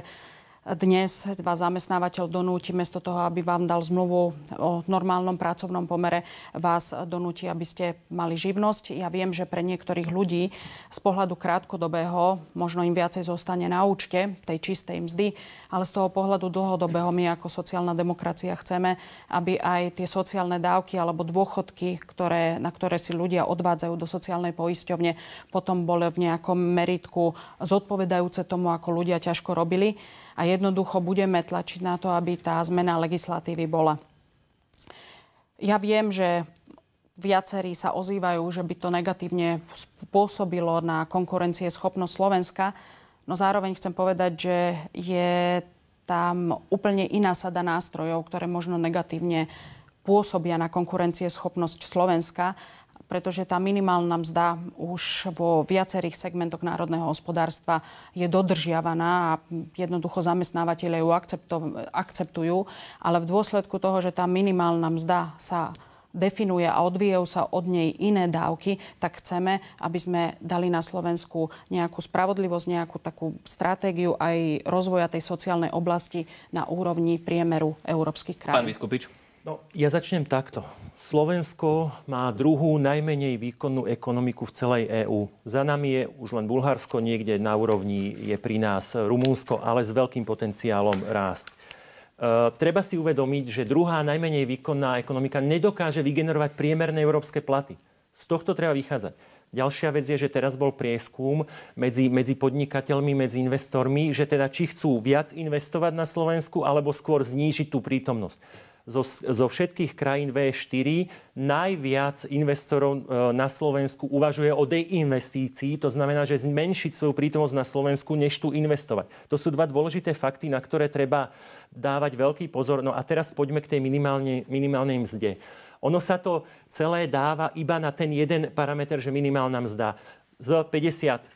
dnes vás zamestnávateľ donúti, mesto toho, aby vám dal zmluvu o normálnom pracovnom pomere, vás donúti, aby ste mali živnosť. Ja viem, že pre niektorých ľudí z pohľadu krátkodobého možno im viacej zostane na účte tej čistej mzdy, ale z toho pohľadu dlhodobého my ako sociálna demokracia chceme, aby aj tie sociálne dávky alebo dôchodky, ktoré, na ktoré si ľudia odvádzajú do sociálnej poisťovne, potom boli v nejakom meritku zodpovedajúce tomu, ako ľudia ťažko robili. A jednoducho budeme tlačiť na to, aby tá zmena legislatívy bola. Ja viem, že viacerí sa ozývajú, že by to negatívne spôsobilo na konkurencie schopnosť Slovenska, no zároveň chcem povedať, že je tam úplne iná sada nástrojov, ktoré možno negatívne pôsobia na konkurencie schopnosť Slovenska pretože tá minimálna mzda už vo viacerých segmentoch národného hospodárstva je dodržiavaná a jednoducho zamestnávateľe ju akceptujú, ale v dôsledku toho, že tá minimálna mzda sa definuje a odvíjajú sa od nej iné dávky, tak chceme, aby sme dali na Slovensku nejakú spravodlivosť, nejakú takú stratégiu aj rozvoja tej sociálnej oblasti na úrovni priemeru európskych krajín. Pán Vyskupič. No, ja začnem takto. Slovensko má druhú najmenej výkonnú ekonomiku v celej EÚ. Za nami je už len Bulharsko, niekde na úrovni je pri nás Rumúnsko, ale s veľkým potenciálom rásť. E, treba si uvedomiť, že druhá najmenej výkonná ekonomika nedokáže vygenerovať priemerné európske platy. Z tohto treba vychádzať. Ďalšia vec je, že teraz bol prieskum medzi, medzi podnikateľmi, medzi investormi, že teda či chcú viac investovať na Slovensku alebo skôr znížiť tú prítomnosť zo, zo všetkých krajín V4 najviac investorov e, na Slovensku uvažuje o deinvestícii, to znamená, že zmenšiť svoju prítomnosť na Slovensku, než tu investovať. To sú dva dôležité fakty, na ktoré treba dávať veľký pozor. No a teraz poďme k tej minimálnej, minimálnej mzde. Ono sa to celé dáva iba na ten jeden parameter, že minimálna mzda z 57%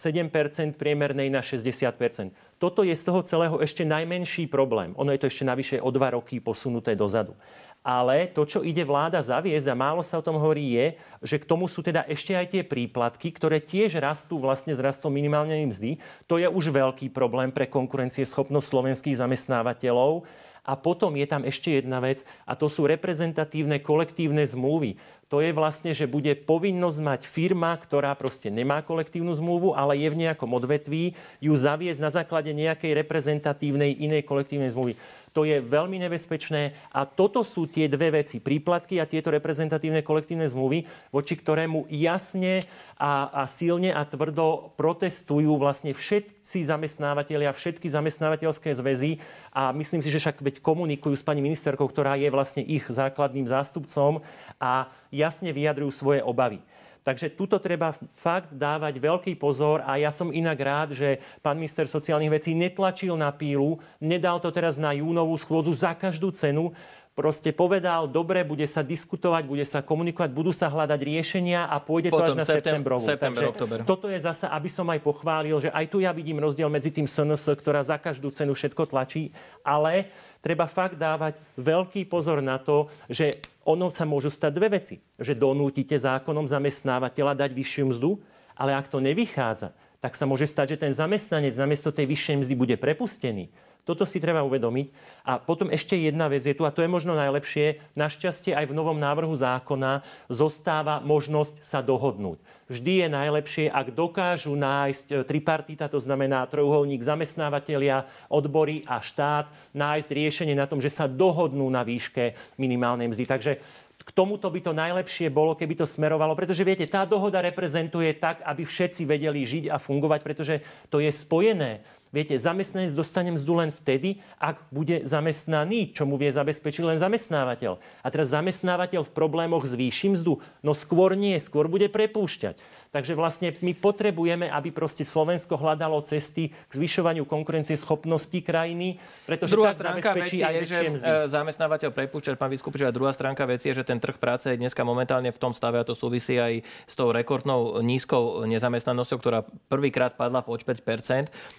priemernej na 60%. Toto je z toho celého ešte najmenší problém. Ono je to ešte navyše o dva roky posunuté dozadu. Ale to, čo ide vláda zaviesť, a málo sa o tom hovorí, je, že k tomu sú teda ešte aj tie príplatky, ktoré tiež rastú vlastne s rastom minimálnej mzdy. To je už veľký problém pre konkurencieschopnosť slovenských zamestnávateľov. A potom je tam ešte jedna vec, a to sú reprezentatívne kolektívne zmluvy to je vlastne, že bude povinnosť mať firma, ktorá proste nemá kolektívnu zmluvu, ale je v nejakom odvetví, ju zaviesť na základe nejakej reprezentatívnej inej kolektívnej zmluvy. To je veľmi nebezpečné a toto sú tie dve veci. Príplatky a tieto reprezentatívne kolektívne zmluvy, voči ktorému jasne a, a silne a tvrdo protestujú vlastne všetci zamestnávateľia, všetky zamestnávateľské zväzy a myslím si, že však veď komunikujú s pani ministerkou, ktorá je vlastne ich základným zástupcom a jasne vyjadrujú svoje obavy. Takže tuto treba fakt dávať veľký pozor a ja som inak rád, že pán minister sociálnych vecí netlačil na pílu, nedal to teraz na júnovú schôdzu za každú cenu, proste povedal, dobre, bude sa diskutovať, bude sa komunikovať, budú sa hľadať riešenia a pôjde Potom to až na septembrovú. September, Takže toto je zasa, aby som aj pochválil, že aj tu ja vidím rozdiel medzi tým SNS, ktorá za každú cenu všetko tlačí, ale treba fakt dávať veľký pozor na to, že ono sa môžu stať dve veci. Že donútite zákonom zamestnávateľa dať vyššiu mzdu, ale ak to nevychádza, tak sa môže stať, že ten zamestnanec namiesto tej vyššej mzdy bude prepustený toto si treba uvedomiť. A potom ešte jedna vec je tu, a to je možno najlepšie, našťastie aj v novom návrhu zákona zostáva možnosť sa dohodnúť. Vždy je najlepšie, ak dokážu nájsť e, tripartita, to znamená trojuholník zamestnávateľia, odbory a štát, nájsť riešenie na tom, že sa dohodnú na výške minimálnej mzdy. Takže k tomuto by to najlepšie bolo, keby to smerovalo, pretože viete, tá dohoda reprezentuje tak, aby všetci vedeli žiť a fungovať, pretože to je spojené Viete, zamestnanec dostane mzdu len vtedy, ak bude zamestnaný, čo mu vie zabezpečiť len zamestnávateľ. A teraz zamestnávateľ v problémoch zvýši mzdu, no skôr nie, skôr bude prepúšťať. Takže vlastne my potrebujeme, aby proste Slovensko hľadalo cesty k zvyšovaniu konkurencie schopnosti krajiny, pretože druhá tak zabezpečí aj je, že mzdy. E, zamestnávateľ prepúšťa, pán Vyskupič, a druhá stránka veci je, že ten trh práce je dneska momentálne v tom stave, a to súvisí aj s tou rekordnou nízkou nezamestnanosťou, ktorá prvýkrát padla po 5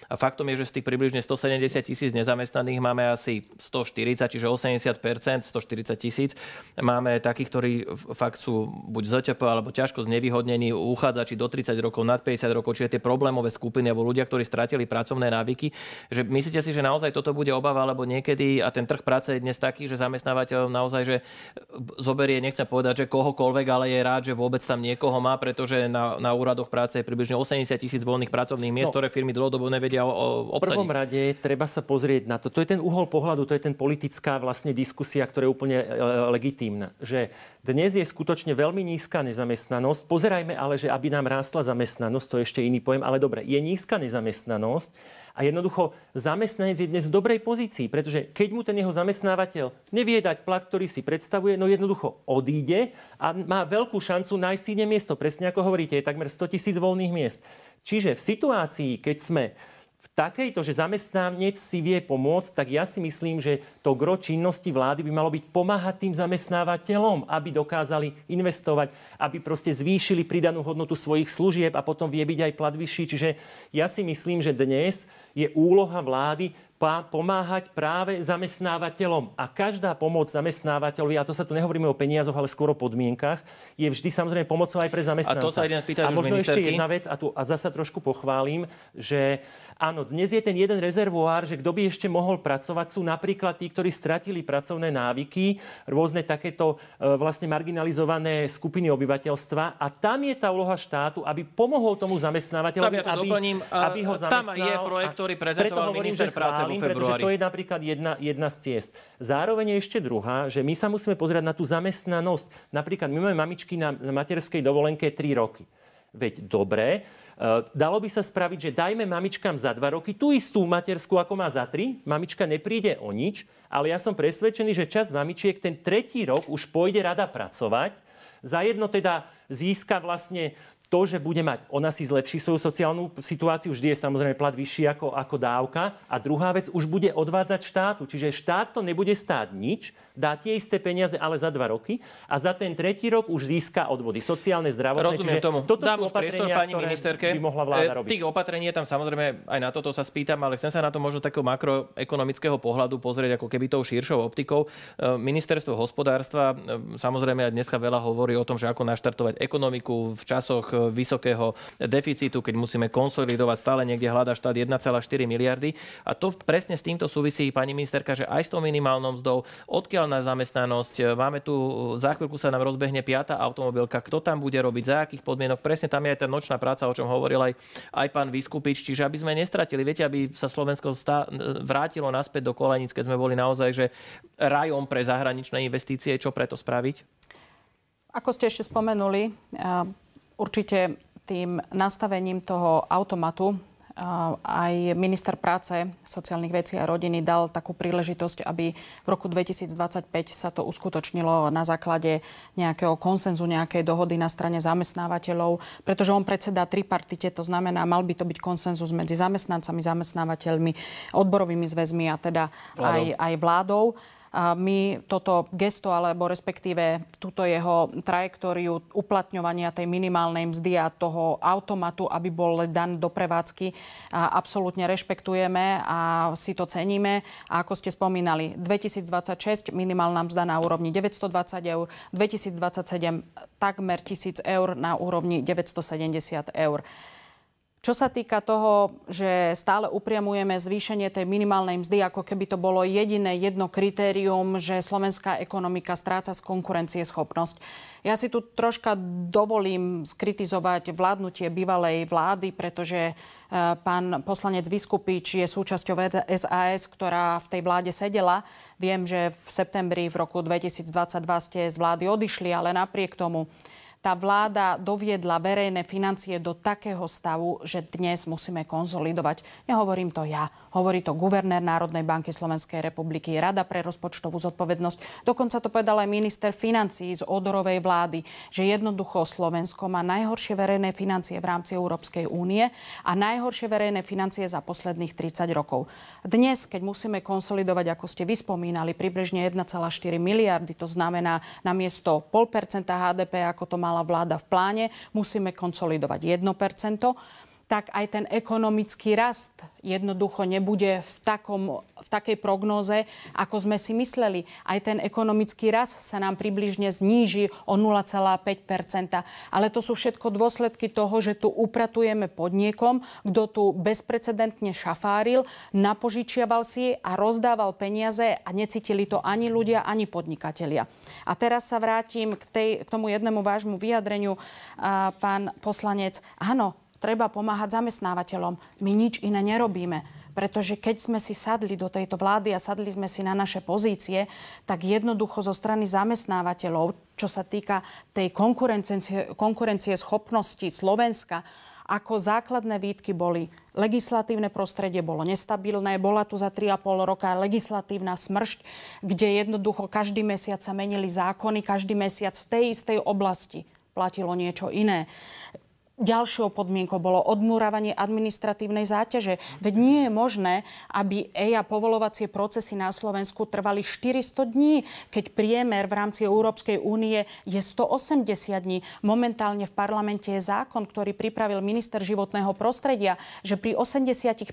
A faktom faktom je, že z tých približne 170 tisíc nezamestnaných máme asi 140, čiže 80 140 tisíc. Máme takých, ktorí fakt sú buď ZTP alebo ťažko znevýhodnení uchádzači do 30 rokov, nad 50 rokov, čiže tie problémové skupiny alebo ľudia, ktorí stratili pracovné návyky. Že myslíte si, že naozaj toto bude obava, alebo niekedy, a ten trh práce je dnes taký, že zamestnávateľ naozaj, že zoberie, nechcem povedať, že kohokoľvek, ale je rád, že vôbec tam niekoho má, pretože na, na úradoch práce je približne 80 tisíc voľných pracovných miest, no. ktoré firmy dlhodobo nevedia o, o obsadiť. V prvom rade treba sa pozrieť na to. To je ten uhol pohľadu, to je ten politická vlastne diskusia, ktorá je úplne e, e, legitímna. Že dnes je skutočne veľmi nízka nezamestnanosť. Pozerajme ale, že aby nám rástla zamestnanosť, to je ešte iný pojem, ale dobre, je nízka nezamestnanosť a jednoducho zamestnanec je dnes v dobrej pozícii, pretože keď mu ten jeho zamestnávateľ nevie dať plat, ktorý si predstavuje, no jednoducho odíde a má veľkú šancu nájsť si miesto. Presne ako hovoríte, je takmer 100 tisíc voľných miest. Čiže v situácii, keď sme v takejto, že zamestnanec si vie pomôcť, tak ja si myslím, že to gro činnosti vlády by malo byť pomáhať tým zamestnávateľom, aby dokázali investovať, aby proste zvýšili pridanú hodnotu svojich služieb a potom vie byť aj plat vyšší. Čiže ja si myslím, že dnes je úloha vlády pomáhať práve zamestnávateľom. A každá pomoc zamestnávateľovi, a to sa tu nehovoríme o peniazoch, ale skôr o podmienkach, je vždy samozrejme pomocou aj pre zamestnanca. A to sa A možno ministerky. ešte jedna vec, a, tu, a zasa trošku pochválim, že áno, dnes je ten jeden rezervoár, že kto by ešte mohol pracovať, sú napríklad tí, ktorí stratili pracovné návyky, rôzne takéto e, vlastne marginalizované skupiny obyvateľstva. A tam je tá úloha štátu, aby pomohol tomu zamestnávateľovi, ja to aby, doplním, e, aby ho zamestnal. Tam je projekt, ktorý prezentoval minister práce malým, pretože to je napríklad jedna, jedna z ciest. Zároveň je ešte druhá, že my sa musíme pozerať na tú zamestnanosť. Napríklad my máme mamičky na, na materskej dovolenke 3 roky. Veď dobre, e, dalo by sa spraviť, že dajme mamičkám za 2 roky tú istú materskú, ako má za tri. Mamička nepríde o nič, ale ja som presvedčený, že čas mamičiek ten tretí rok už pôjde rada pracovať. Za jedno teda získa vlastne to, že bude mať, ona si zlepší svoju sociálnu situáciu, vždy je samozrejme plat vyšší ako, ako dávka. A druhá vec, už bude odvádzať štátu. Čiže štát to nebude stáť nič, dá tie isté peniaze, ale za dva roky a za ten tretí rok už získa odvody sociálne, zdravotné. Rozumiem tomu. Toto Dám sú opatrenia, priestor, pani ktoré ministerke. by mohla vláda e, robiť. Tých opatrení je tam samozrejme, aj na toto sa spýtam, ale chcem sa na to možno takého makroekonomického pohľadu pozrieť ako keby tou širšou optikou. E, ministerstvo hospodárstva e, samozrejme aj dneska veľa hovorí o tom, že ako naštartovať ekonomiku v časoch vysokého deficitu, keď musíme konsolidovať stále niekde hľada štát 1,4 miliardy. A to presne s týmto súvisí, pani ministerka, že aj s tou minimálnou mzdou, odkiaľ špeciálna zamestnanosť, e, máme tu, e, za chvíľku sa nám rozbehne piata automobilka, kto tam bude robiť, za akých podmienok, presne tam je aj tá nočná práca, o čom hovoril aj, aj pán Vyskupič, čiže aby sme nestratili, viete, aby sa Slovensko stá, e, vrátilo naspäť do Kolenic, keď sme boli naozaj že rajom pre zahraničné investície, čo preto spraviť? Ako ste ešte spomenuli, určite tým nastavením toho automatu aj minister práce, sociálnych vecí a rodiny dal takú príležitosť, aby v roku 2025 sa to uskutočnilo na základe nejakého konsenzu, nejakej dohody na strane zamestnávateľov, pretože on predseda tripartite, to znamená, mal by to byť konsenzus medzi zamestnancami, zamestnávateľmi, odborovými zväzmi a teda vládou. Aj, aj vládou my toto gesto alebo respektíve túto jeho trajektóriu uplatňovania tej minimálnej mzdy a toho automatu, aby bol dan do prevádzky, absolútne rešpektujeme a si to ceníme. A ako ste spomínali, 2026 minimálna mzda na úrovni 920 eur, 2027 takmer 1000 eur na úrovni 970 eur. Čo sa týka toho, že stále upriamujeme zvýšenie tej minimálnej mzdy, ako keby to bolo jediné jedno kritérium, že slovenská ekonomika stráca z konkurencie schopnosť. Ja si tu troška dovolím skritizovať vládnutie bývalej vlády, pretože e, pán poslanec Vyskupič je súčasťou SAS, ktorá v tej vláde sedela. Viem, že v septembri v roku 2022 ste z vlády odišli, ale napriek tomu tá vláda doviedla verejné financie do takého stavu, že dnes musíme konzolidovať. Nehovorím to ja, hovorí to guvernér Národnej banky Slovenskej republiky, Rada pre rozpočtovú zodpovednosť. Dokonca to povedal aj minister financí z Odorovej vlády, že jednoducho Slovensko má najhoršie verejné financie v rámci Európskej únie a najhoršie verejné financie za posledných 30 rokov. Dnes, keď musíme konsolidovať, ako ste vyspomínali, približne 1,4 miliardy, to znamená na miesto 0,5 HDP, ako to mal mala vláda v pláne, musíme konsolidovať 1% tak aj ten ekonomický rast jednoducho nebude v, takom, v takej prognóze, ako sme si mysleli. Aj ten ekonomický rast sa nám približne zníži o 0,5 Ale to sú všetko dôsledky toho, že tu upratujeme pod niekom, kto tu bezprecedentne šafáril, napožičiaval si a rozdával peniaze a necítili to ani ľudia, ani podnikatelia. A teraz sa vrátim k, tej, k tomu jednému vášmu vyjadreniu, a, pán poslanec. Áno, treba pomáhať zamestnávateľom. My nič iné nerobíme. Pretože keď sme si sadli do tejto vlády a sadli sme si na naše pozície, tak jednoducho zo strany zamestnávateľov, čo sa týka tej konkurencie, konkurencie schopnosti Slovenska, ako základné výtky boli legislatívne prostredie bolo nestabilné, bola tu za 3,5 roka legislatívna smršť, kde jednoducho každý mesiac sa menili zákony, každý mesiac v tej istej oblasti platilo niečo iné. Ďalšou podmienkou bolo odmúravanie administratívnej záťaže. Veď nie je možné, aby EIA povolovacie procesy na Slovensku trvali 400 dní, keď priemer v rámci Európskej únie je 180 dní. Momentálne v parlamente je zákon, ktorý pripravil minister životného prostredia, že pri 80%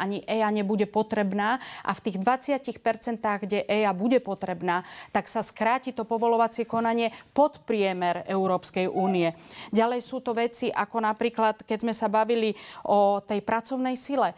ani EIA nebude potrebná a v tých 20%, kde EIA bude potrebná, tak sa skráti to povolovacie konanie pod priemer Európskej únie. Ďalej sú to veci, veci, ako napríklad, keď sme sa bavili o tej pracovnej sile.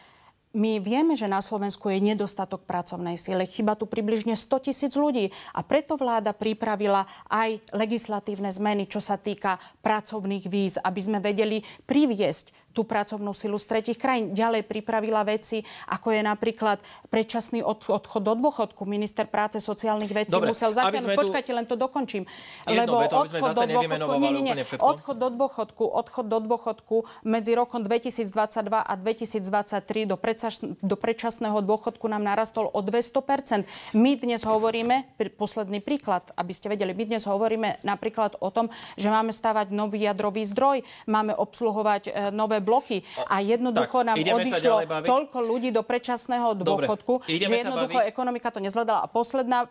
My vieme, že na Slovensku je nedostatok pracovnej síle. Chyba tu približne 100 tisíc ľudí. A preto vláda pripravila aj legislatívne zmeny, čo sa týka pracovných víz, aby sme vedeli priviesť tú pracovnú silu z tretich krajín. Ďalej pripravila veci, ako je napríklad predčasný odchod do dôchodku. Minister práce sociálnych vecí Dobre, musel zasiahnuť. Tu... Počkajte, len to dokončím. Jedno lebo veto, odchod, do dôchodku, nie, nie, nie. odchod do dôchodku, odchod do dôchodku medzi rokom 2022 a 2023 do, predčas, do predčasného dôchodku nám narastol o 200 My dnes hovoríme, posledný príklad, aby ste vedeli, my dnes hovoríme napríklad o tom, že máme stavať nový jadrový zdroj, máme obsluhovať e, nové bloky a jednoducho tak, nám odišlo toľko ľudí do predčasného dôchodku, Dobre, že jednoducho ekonomika to nezvládala. A posledná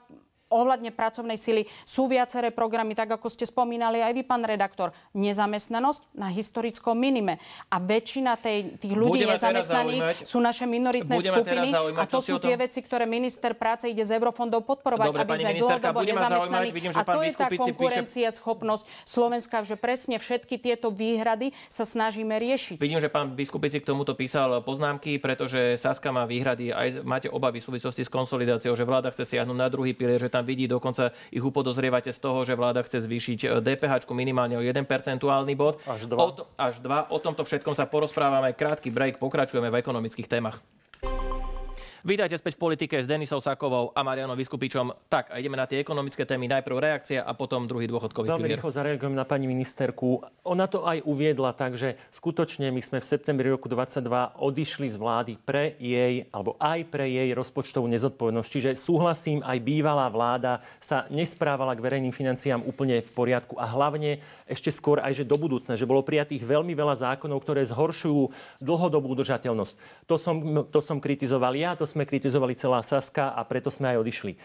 ohľadne pracovnej sily sú viaceré programy, tak ako ste spomínali aj vy, pán redaktor. Nezamestnanosť na historickom minime. A väčšina tej, tých ľudí Budeme nezamestnaných sú naše minoritné Budeme skupiny. Zaujímať, a to sú tie veci, ktoré minister práce ide z eurofondov podporovať, Dobre, aby sme dlhodobo nezamestnaní. Vidím, a to je tá konkurencia, píše... schopnosť Slovenska, že presne všetky tieto výhrady sa snažíme riešiť. Vidím, že pán Biskupici k tomuto písal poznámky, pretože Saska má výhrady, aj máte obavy v súvislosti s konsolidáciou, že vláda chce siahnuť na druhý pilier, že tam vidí, dokonca ich upodozrievate z toho, že vláda chce zvýšiť e, DPH minimálne o 1 percentuálny bod. Až 2. O, až 2. O tomto všetkom sa porozprávame. Krátky break, pokračujeme v ekonomických témach. Vítajte späť v politike s Denisou Sakovou a Marianom Vyskupičom. Tak, a ideme na tie ekonomické témy. Najprv reakcia a potom druhý dôchodkový Veľmi rýchlo zareagujem na pani ministerku. Ona to aj uviedla, takže skutočne my sme v septembri roku 22 odišli z vlády pre jej, alebo aj pre jej rozpočtovú nezodpovednosť. Čiže súhlasím, aj bývalá vláda sa nesprávala k verejným financiám úplne v poriadku a hlavne ešte skôr aj, že do budúcna, že bolo prijatých veľmi veľa zákonov, ktoré zhoršujú dlhodobú udržateľnosť. To som, to som kritizoval ja, to sme kritizovali celá Saska a preto sme aj odišli. E,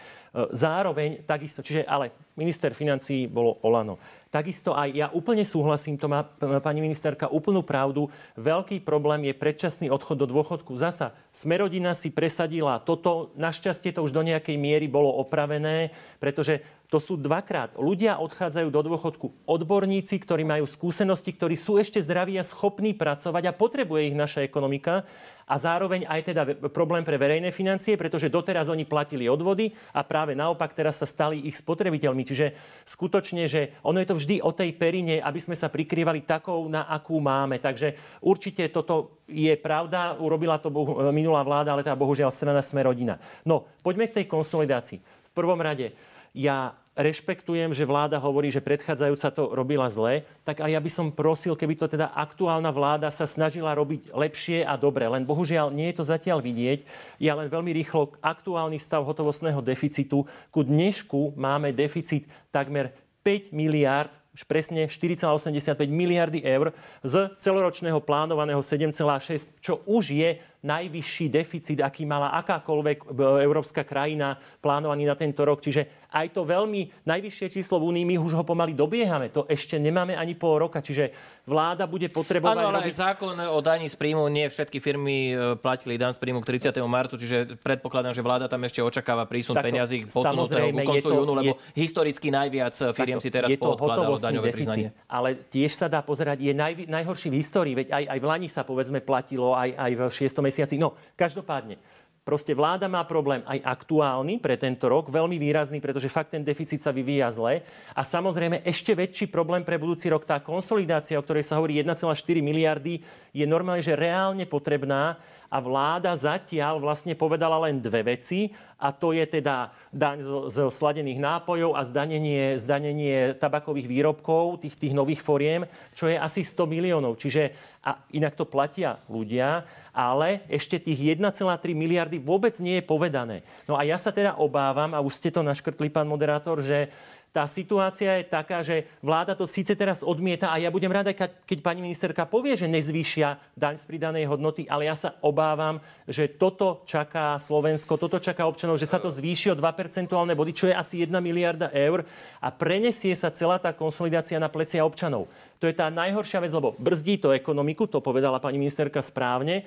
zároveň takisto, čiže ale minister financí bolo Olano. Takisto aj ja úplne súhlasím, to má pani ministerka úplnú pravdu. Veľký problém je predčasný odchod do dôchodku. Zasa Smerodina si presadila toto. Našťastie to už do nejakej miery bolo opravené, pretože to sú dvakrát. Ľudia odchádzajú do dôchodku odborníci, ktorí majú skúsenosti, ktorí sú ešte zdraví a schopní pracovať a potrebuje ich naša ekonomika. A zároveň aj teda problém pre verejné financie, pretože doteraz oni platili odvody a práve naopak teraz sa stali ich spotrebiteľmi problémy. Čiže skutočne, že ono je to vždy o tej perine, aby sme sa prikrývali takou, na akú máme. Takže určite toto je pravda, urobila to e, minulá vláda, ale tá bohužiaľ strana sme rodina. No, poďme k tej konsolidácii. V prvom rade, ja rešpektujem, že vláda hovorí, že predchádzajúca to robila zle, tak aj ja by som prosil, keby to teda aktuálna vláda sa snažila robiť lepšie a dobre. Len bohužiaľ nie je to zatiaľ vidieť. Ja len veľmi rýchlo aktuálny stav hotovostného deficitu. Ku dnešku máme deficit takmer 5 miliárd už presne 4,85 miliardy eur z celoročného plánovaného 7,6, čo už je najvyšší deficit, aký mala akákoľvek e, európska krajina plánovaný na tento rok. Čiže aj to veľmi najvyššie číslo v Únii, my už ho pomaly dobiehame. To ešte nemáme ani pol roka, čiže vláda bude potrebovať... Áno, ale robiť... zákon o daní z príjmu, nie všetky firmy e, platili dan z príjmu k 30. marcu, čiže predpokladám, že vláda tam ešte očakáva prísun Takto, peniazí k ku koncu to, júnu, lebo je, historicky najviac firiem takto, si teraz je to daňové deficit, priznanie. Ale tiež sa dá pozerať, je naj, najhorší v histórii, veď aj, aj v Lani sa povedzme platilo, aj, aj v 6 mesiaci. No, každopádne, proste vláda má problém aj aktuálny pre tento rok, veľmi výrazný, pretože fakt ten deficit sa vyvíja zle. A samozrejme ešte väčší problém pre budúci rok, tá konsolidácia, o ktorej sa hovorí 1,4 miliardy, je normálne, že reálne potrebná a vláda zatiaľ vlastne povedala len dve veci a to je teda daň zo sladených nápojov a zdanenie, zdanenie tabakových výrobkov, tých, tých nových foriem, čo je asi 100 miliónov. Čiže a inak to platia ľudia, ale ešte tých 1,3 miliardy vôbec nie je povedané. No a ja sa teda obávam, a už ste to naškrtli, pán moderátor, že tá situácia je taká, že vláda to síce teraz odmieta a ja budem rada, keď pani ministerka povie, že nezvýšia daň z pridanej hodnoty, ale ja sa obávam, že toto čaká Slovensko, toto čaká občanov, že sa to zvýši o 2 percentuálne body, čo je asi 1 miliarda eur a prenesie sa celá tá konsolidácia na plecia občanov. To je tá najhoršia vec, lebo brzdí to ekonomiku, to povedala pani ministerka správne,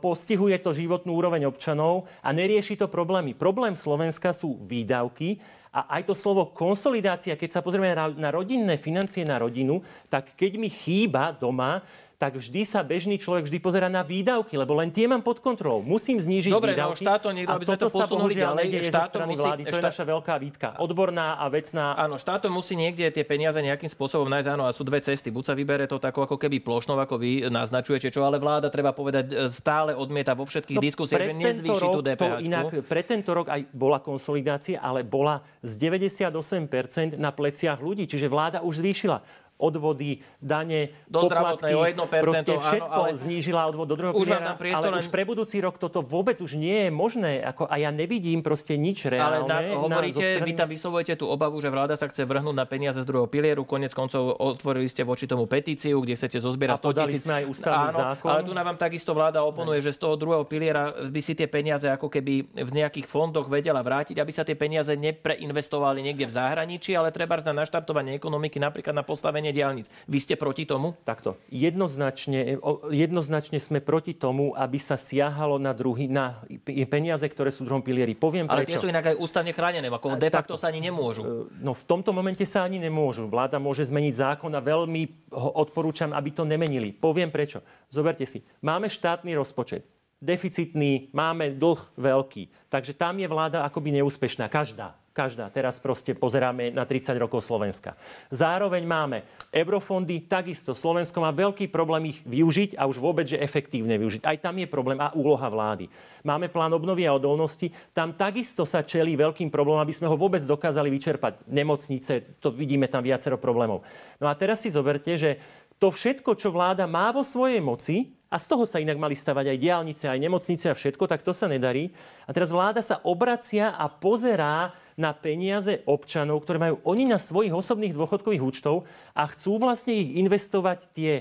postihuje to životnú úroveň občanov a nerieši to problémy. Problém Slovenska sú výdavky a aj to slovo konsolidácia, keď sa pozrieme na, rodinné financie na rodinu, tak keď mi chýba doma tak vždy sa bežný človek vždy pozera na výdavky, lebo len tie mám pod kontrolou. Musím znížiť Dobre, no, výdavky. Dobre, no štáto niekto, aby sme to posunuli ďalej. je zo strany musí, vlády. To je naša veľká výtka. Odborná a vecná. Áno, štátom musí niekde tie peniaze nejakým spôsobom nájsť. Áno, a sú dve cesty. Buď sa vybere to tak, ako keby plošnou, ako vy naznačujete, čo ale vláda, treba povedať, e, stále odmieta vo všetkých no, diskusiách, že nezvýši tú DPH. Inak, pre tento rok aj bola konsolidácia, ale bola z 98% na pleciach ľudí. Čiže vláda už zvýšila odvody, dane, do poplatky, o 1%, proste všetko áno, ale... znížila odvod do druhého už piliera, priestor, ale už pre budúci rok toto vôbec už nie je možné. Ako, a ja nevidím proste nič reálne. Ale na, hovoríte, na, vy tam vyslovujete tú obavu, že vláda sa chce vrhnúť na peniaze z druhého pilieru. Konec koncov otvorili ste voči tomu petíciu, kde chcete zozbierať 100 tisíc. sme aj ústavný áno, zákon. Ale tu na vám takisto vláda oponuje, ne. že z toho druhého piliera by si tie peniaze ako keby v nejakých fondoch vedela vrátiť, aby sa tie peniaze nepreinvestovali niekde v zahraničí, ale treba na naštartovanie ekonomiky, napríklad na postavenie zatvorenie diálnic. Vy ste proti tomu? Takto. Jednoznačne, jednoznačne sme proti tomu, aby sa siahalo na, druhý, na peniaze, ktoré sú v druhom pilieri. Poviem Ale prečo. tie sú inak aj ústavne chránené, ako de facto sa ani nemôžu. E, no v tomto momente sa ani nemôžu. Vláda môže zmeniť zákon a veľmi ho odporúčam, aby to nemenili. Poviem prečo. Zoberte si. Máme štátny rozpočet deficitný, máme dlh veľký. Takže tam je vláda akoby neúspešná, každá. Každá. Teraz proste pozeráme na 30 rokov Slovenska. Zároveň máme eurofondy, takisto Slovensko má veľký problém ich využiť a už vôbec, že efektívne využiť. Aj tam je problém a úloha vlády. Máme plán obnovy a odolnosti, tam takisto sa čelí veľkým problémom, aby sme ho vôbec dokázali vyčerpať. Nemocnice, to vidíme tam viacero problémov. No a teraz si zoberte, že to všetko, čo vláda má vo svojej moci, a z toho sa inak mali stavať aj diálnice, aj nemocnice a všetko, tak to sa nedarí. A teraz vláda sa obracia a pozerá na peniaze občanov, ktoré majú oni na svojich osobných dôchodkových účtov a chcú vlastne ich investovať tie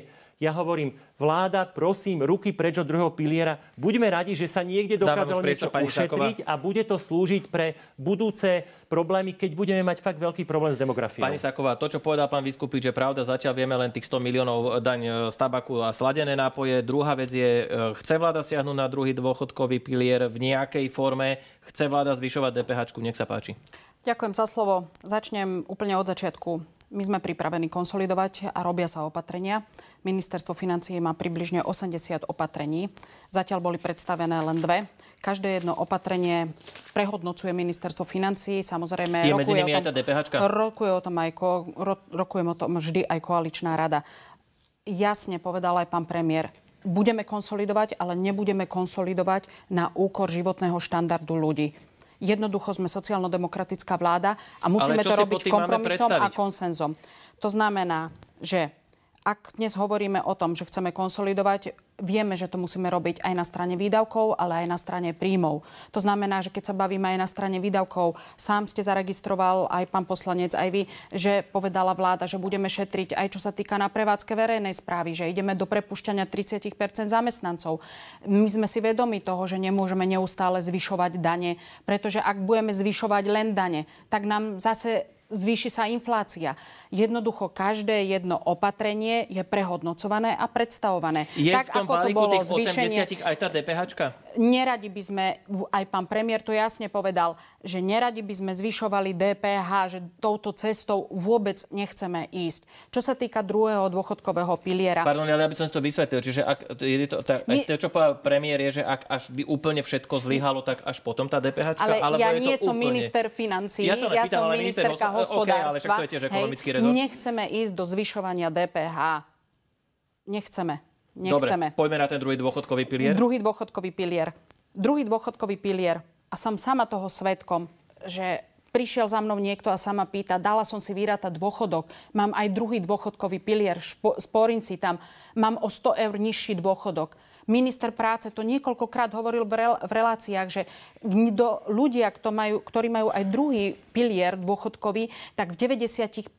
ja hovorím, vláda, prosím, ruky preč od druhého piliera. Buďme radi, že sa niekde dokázalo niečo ušetriť Sáková. a bude to slúžiť pre budúce problémy, keď budeme mať fakt veľký problém s demografiou. Pani Saková, to, čo povedal pán Vyskupič, že pravda, zatiaľ vieme len tých 100 miliónov daň z tabaku a sladené nápoje. Druhá vec je, e, chce vláda siahnuť na druhý dôchodkový pilier v nejakej forme, chce vláda zvyšovať DPH, nech sa páči. Ďakujem za slovo. Začnem úplne od začiatku. My sme pripravení konsolidovať a robia sa opatrenia. Ministerstvo financií má približne 80 opatrení. Zatiaľ boli predstavené len dve. Každé jedno opatrenie prehodnocuje ministerstvo financií. Samozrejme, Je rokuje, o tom, rokuje o tom aj ko, ro, rokuje o tom vždy aj koaličná rada. Jasne povedal aj pán premiér, budeme konsolidovať, ale nebudeme konsolidovať na úkor životného štandardu ľudí. Jednoducho sme sociálno-demokratická vláda a musíme to robiť kompromisom a konsenzom. To znamená, že ak dnes hovoríme o tom, že chceme konsolidovať, vieme, že to musíme robiť aj na strane výdavkov, ale aj na strane príjmov. To znamená, že keď sa bavíme aj na strane výdavkov, sám ste zaregistroval aj pán poslanec, aj vy, že povedala vláda, že budeme šetriť aj čo sa týka na prevádzke verejnej správy, že ideme do prepušťania 30 zamestnancov. My sme si vedomi toho, že nemôžeme neustále zvyšovať dane, pretože ak budeme zvyšovať len dane, tak nám zase zvýši sa inflácia. Jednoducho každé jedno opatrenie je prehodnocované a predstavované. Je tak, v tom ako to bolo tých zvýšenie, aj tá DPH? Neradi by sme, aj pán premiér to jasne povedal, že neradi by sme zvyšovali DPH, že touto cestou vôbec nechceme ísť. Čo sa týka druhého dôchodkového piliera... Pardon, ale aby som si to vysvetlil. Čiže ak, je to, tá, my, to, čo povedal premiér, je, že ak až by úplne všetko zlyhalo, tak až potom tá DPH? Ale ja nie som úplne... minister financí, ja, ja som ministerka hospodárstva hospodárstva. Okay, ale to je tiež ekonomický rezort. Nechceme ísť do zvyšovania DPH. Nechceme. Nechceme. Dobre, poďme na ten druhý dôchodkový pilier. Druhý dôchodkový pilier. Druhý dôchodkový pilier. A som sama toho svetkom, že prišiel za mnou niekto a sama pýta, dala som si vyráta dôchodok, mám aj druhý dôchodkový pilier, šporím si tam, mám o 100 eur nižší dôchodok. Minister práce to niekoľkokrát hovoril v, reláciách, že do ľudia, ktorí majú aj druhý pilier dôchodkový, tak v 95%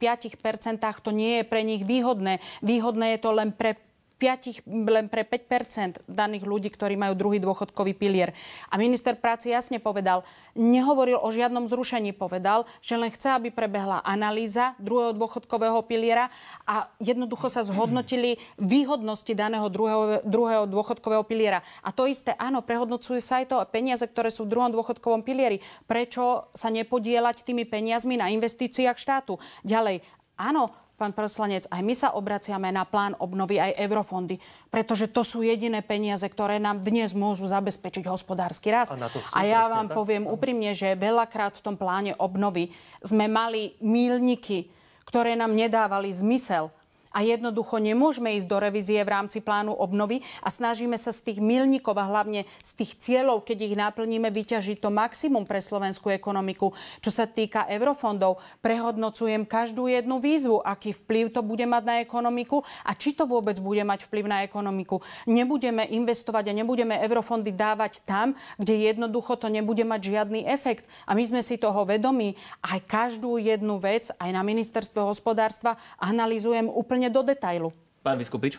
to nie je pre nich výhodné. Výhodné je to len pre 5, len pre 5 daných ľudí, ktorí majú druhý dôchodkový pilier. A minister práce jasne povedal, nehovoril o žiadnom zrušení, povedal, že len chce, aby prebehla analýza druhého dôchodkového piliera a jednoducho sa zhodnotili výhodnosti daného druhého, druhého dôchodkového piliera. A to isté, áno, prehodnocuje sa aj to peniaze, ktoré sú v druhom dôchodkovom pilieri. Prečo sa nepodielať tými peniazmi na investíciách štátu? Ďalej, áno, pán proslanec, aj my sa obraciame na plán obnovy aj eurofondy, pretože to sú jediné peniaze, ktoré nám dnes môžu zabezpečiť hospodársky rast. A, a ja vám tak? poviem úprimne, že veľakrát v tom pláne obnovy sme mali mílniky, ktoré nám nedávali zmysel a jednoducho nemôžeme ísť do revízie v rámci plánu obnovy a snažíme sa z tých milníkov a hlavne z tých cieľov, keď ich naplníme, vyťažiť to maximum pre slovenskú ekonomiku. Čo sa týka eurofondov, prehodnocujem každú jednu výzvu, aký vplyv to bude mať na ekonomiku a či to vôbec bude mať vplyv na ekonomiku. Nebudeme investovať a nebudeme eurofondy dávať tam, kde jednoducho to nebude mať žiadny efekt. A my sme si toho vedomí. Aj každú jednu vec, aj na ministerstve hospodárstva, analizujem úplne úplne do detailu. Pán Vyskupič.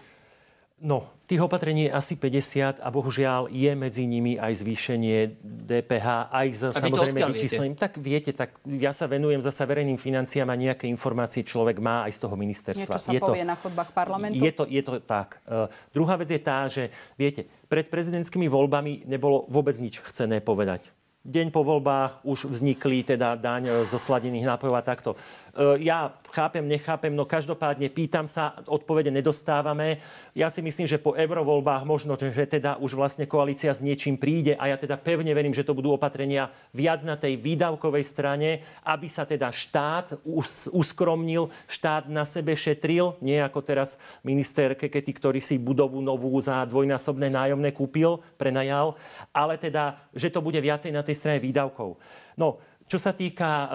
No, tých opatrení je asi 50 a bohužiaľ je medzi nimi aj zvýšenie DPH, aj za samozrejme vyčíslením. Tak viete, tak ja sa venujem zase verejným financiám a nejaké informácie človek má aj z toho ministerstva. Niečo sa je povie to, na chodbách parlamentu? Je to, je to tak. Uh, druhá vec je tá, že viete, pred prezidentskými voľbami nebolo vôbec nič chcené povedať. Deň po voľbách už vznikli teda daň e, zo sladených nápojov a takto. Uh, ja chápem, nechápem, no každopádne pýtam sa, odpovede nedostávame. Ja si myslím, že po eurovoľbách možno, že teda už vlastne koalícia s niečím príde a ja teda pevne verím, že to budú opatrenia viac na tej výdavkovej strane, aby sa teda štát us- uskromnil, štát na sebe šetril, nie ako teraz minister Kekety, ktorý si budovu novú za dvojnásobné nájomné kúpil, prenajal, ale teda, že to bude viacej na tej strane výdavkov. No, čo sa týka e,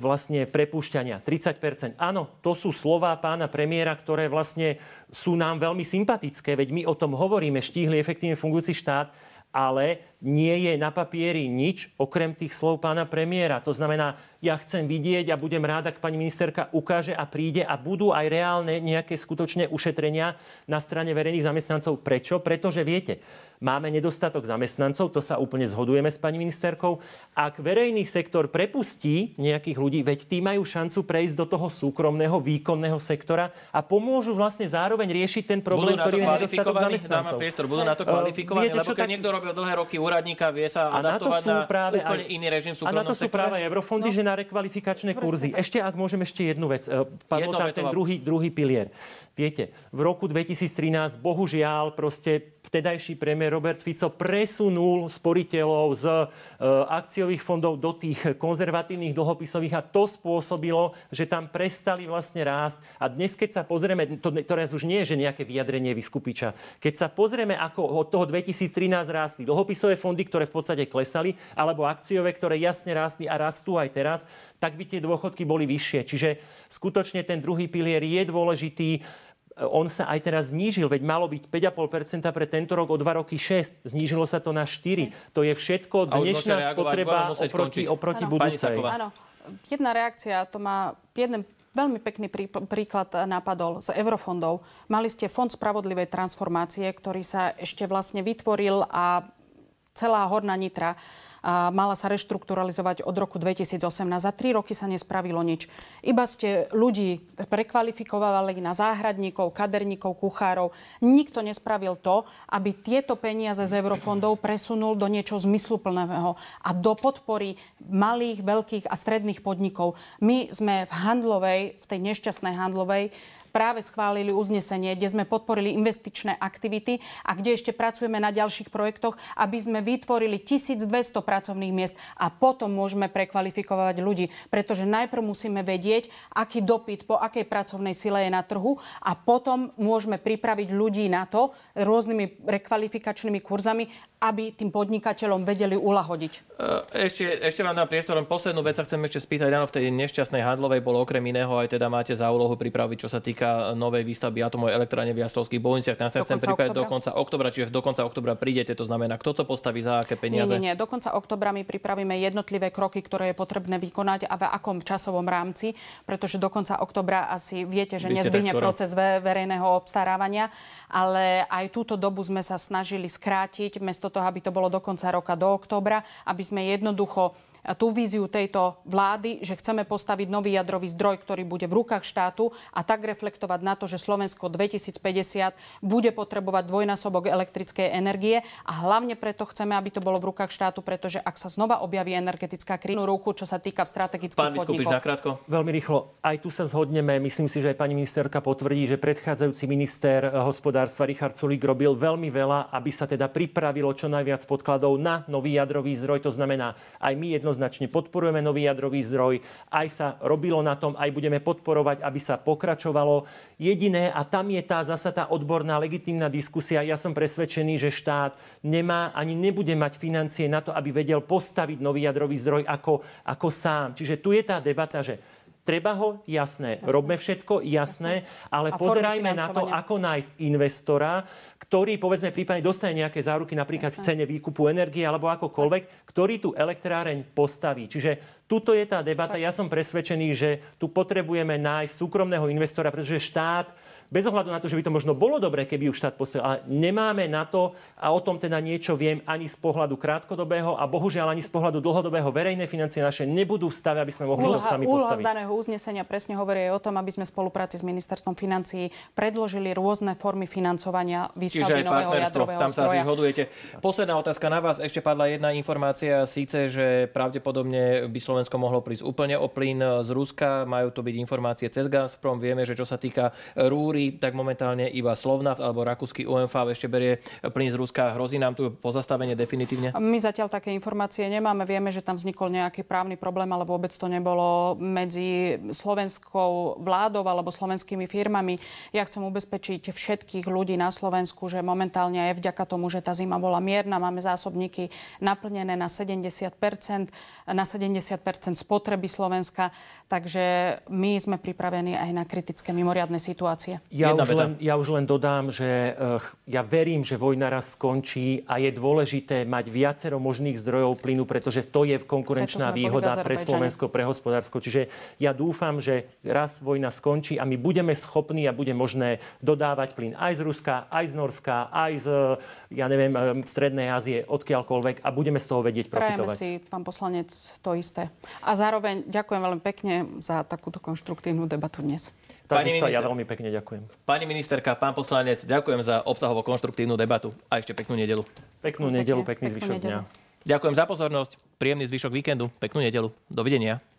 vlastne prepúšťania, 30 Áno, to sú slová pána premiéra, ktoré vlastne sú nám veľmi sympatické, veď my o tom hovoríme, štíhli efektívne fungujúci štát, ale nie je na papieri nič okrem tých slov pána premiéra. To znamená, ja chcem vidieť a budem rád, ak pani ministerka ukáže a príde a budú aj reálne nejaké skutočné ušetrenia na strane verejných zamestnancov. Prečo? Pretože viete, Máme nedostatok zamestnancov, to sa úplne zhodujeme s pani ministerkou. Ak verejný sektor prepustí nejakých ľudí, veď tí majú šancu prejsť do toho súkromného výkonného sektora a pomôžu vlastne zároveň riešiť ten problém, ktorý je nedostatok zamestnancov. Priestor, budú na to kvalifikovaní, uh, lebo keď tak... niekto robil dlhé roky úradníka, vie sa a na to sú práve na úplne aj, iný režim A na to sú práve eurofondy, no. že na rekvalifikačné kurzy. Tak. Ešte, ak môžem ešte jednu vec. E, padlo tam ten druhý, druhý pilier. Viete, v roku 2013 bohužiaľ proste vtedajší premiér Robert Fico presunul sporiteľov z e, akciových fondov do tých konzervatívnych dlhopisových a to spôsobilo, že tam prestali vlastne rásť. A dnes, keď sa pozrieme, to teraz už nie je, že nejaké vyjadrenie vyskupiča, keď sa pozrieme, ako od toho 2013 rástli dlhopisové fondy, ktoré v podstate klesali, alebo akciové, ktoré jasne rástli a rastú aj teraz, tak by tie dôchodky boli vyššie. Čiže skutočne ten druhý pilier je dôležitý on sa aj teraz znížil, veď malo byť 5,5% pre tento rok, o 2 roky 6. Znížilo sa to na 4. To je všetko dnešná spotreba oproti, oproti ano. budúcej. Áno, jedna reakcia, to má jeden veľmi pekný príklad eh, napadol z eurofondov. Mali ste Fond spravodlivej transformácie, ktorý sa ešte vlastne vytvoril a celá horná nitra a mala sa reštrukturalizovať od roku 2018. Za tri roky sa nespravilo nič. Iba ste ľudí prekvalifikovali na záhradníkov, kaderníkov, kuchárov. Nikto nespravil to, aby tieto peniaze z eurofondov presunul do niečo zmysluplného a do podpory malých, veľkých a stredných podnikov. My sme v handlovej, v tej nešťastnej handlovej, práve schválili uznesenie, kde sme podporili investičné aktivity a kde ešte pracujeme na ďalších projektoch, aby sme vytvorili 1200 pracovných miest a potom môžeme prekvalifikovať ľudí. Pretože najprv musíme vedieť, aký dopyt po akej pracovnej sile je na trhu a potom môžeme pripraviť ľudí na to rôznymi rekvalifikačnými kurzami, aby tým podnikateľom vedeli ulahodiť. E, ešte, ešte vám dám priestor, poslednú vec sa chcem ešte spýtať. Áno, v tej nešťastnej handlovej bolo okrem iného aj teda máte za úlohu pripraviť, čo sa týka týka novej výstavby atomovej elektrárne v Jastrovských Bohuniciach. Tam sa chcem pripraviť do konca oktobra, čiže do konca oktobra prídete, to znamená, kto to postaví za aké peniaze? Nie, nie, nie. Do konca oktobra my pripravíme jednotlivé kroky, ktoré je potrebné vykonať a v akom časovom rámci, pretože do konca oktobra asi viete, že nezbyhne proces verejného obstarávania, ale aj túto dobu sme sa snažili skrátiť, mesto toho, aby to bolo do konca roka do oktobra, aby sme jednoducho tú víziu tejto vlády, že chceme postaviť nový jadrový zdroj, ktorý bude v rukách štátu a tak reflektovať na to, že Slovensko 2050 bude potrebovať dvojnásobok elektrickej energie a hlavne preto chceme, aby to bolo v rukách štátu, pretože ak sa znova objaví energetická krínu ruku, čo sa týka v strategických Pán podnikoch. nakrátko. Veľmi rýchlo. Aj tu sa zhodneme. Myslím si, že aj pani ministerka potvrdí, že predchádzajúci minister eh, hospodárstva Richard Sulík robil veľmi veľa, aby sa teda pripravilo čo najviac podkladov na nový jadrový zdroj. To znamená, aj my jedno jednoznačne podporujeme nový jadrový zdroj, aj sa robilo na tom, aj budeme podporovať, aby sa pokračovalo. Jediné, a tam je tá zasa tá odborná legitímna diskusia, ja som presvedčený, že štát nemá ani nebude mať financie na to, aby vedel postaviť nový jadrový zdroj ako, ako sám. Čiže tu je tá debata, že Treba ho, jasné. jasné. Robme všetko, jasné. Ale a pozerajme na to, ako nájsť investora, ktorý, povedzme, prípadne dostane nejaké záruky napríklad jasné. v cene výkupu energie alebo akokoľvek, ktorý tú elektráreň postaví. Čiže tuto je tá debata. Tak. Ja som presvedčený, že tu potrebujeme nájsť súkromného investora, pretože štát bez ohľadu na to, že by to možno bolo dobré, keby ju štát postavil, ale nemáme na to a o tom teda niečo viem ani z pohľadu krátkodobého a bohužiaľ ani z pohľadu dlhodobého verejné financie naše nebudú v stave, aby sme mohli úloha, to sami úloha postaviť. z daného uznesenia presne hovorí aj o tom, aby sme v spolupráci s ministerstvom financií predložili rôzne formy financovania výstavby nového tam sa zhodujete. Posledná otázka na vás. Ešte padla jedna informácia, síce, že pravdepodobne by Slovensko mohlo prísť úplne o plyn z Ruska. Majú to byť informácie cez Gazprom. Vieme, že čo sa týka rúr, kúri, tak momentálne iba Slovnaft alebo rakúsky UMF ešte berie plyn z Ruska. Hrozí nám tu pozastavenie definitívne? My zatiaľ také informácie nemáme. Vieme, že tam vznikol nejaký právny problém, ale vôbec to nebolo medzi slovenskou vládou alebo slovenskými firmami. Ja chcem ubezpečiť všetkých ľudí na Slovensku, že momentálne aj vďaka tomu, že tá zima bola mierna, máme zásobníky naplnené na 70 na 70 spotreby Slovenska, takže my sme pripravení aj na kritické mimoriadne situácie ja už, len, ja už len dodám, že eh, ja verím, že vojna raz skončí a je dôležité mať viacero možných zdrojov plynu, pretože to je konkurenčná výhoda pre Slovensko, pre hospodársko. Čiže ja dúfam, že raz vojna skončí a my budeme schopní a bude možné dodávať plyn aj z Ruska, aj z Norska, aj z, eh, ja neviem, eh, Strednej Ázie, odkiaľkoľvek a budeme z toho vedieť profitovať. Prajeme si, pán poslanec, to isté. A zároveň ďakujem veľmi pekne za takúto konštruktívnu debatu dnes. Pani minister... ja veľmi pekne ďakujem. Pani ministerka, pán poslanec, ďakujem za obsahovo konštruktívnu debatu a ešte peknú nedelu. Peknú nedelu, pekný zvyšok dňa. Ďakujem za pozornosť, príjemný zvyšok víkendu, peknú nedelu. Dovidenia.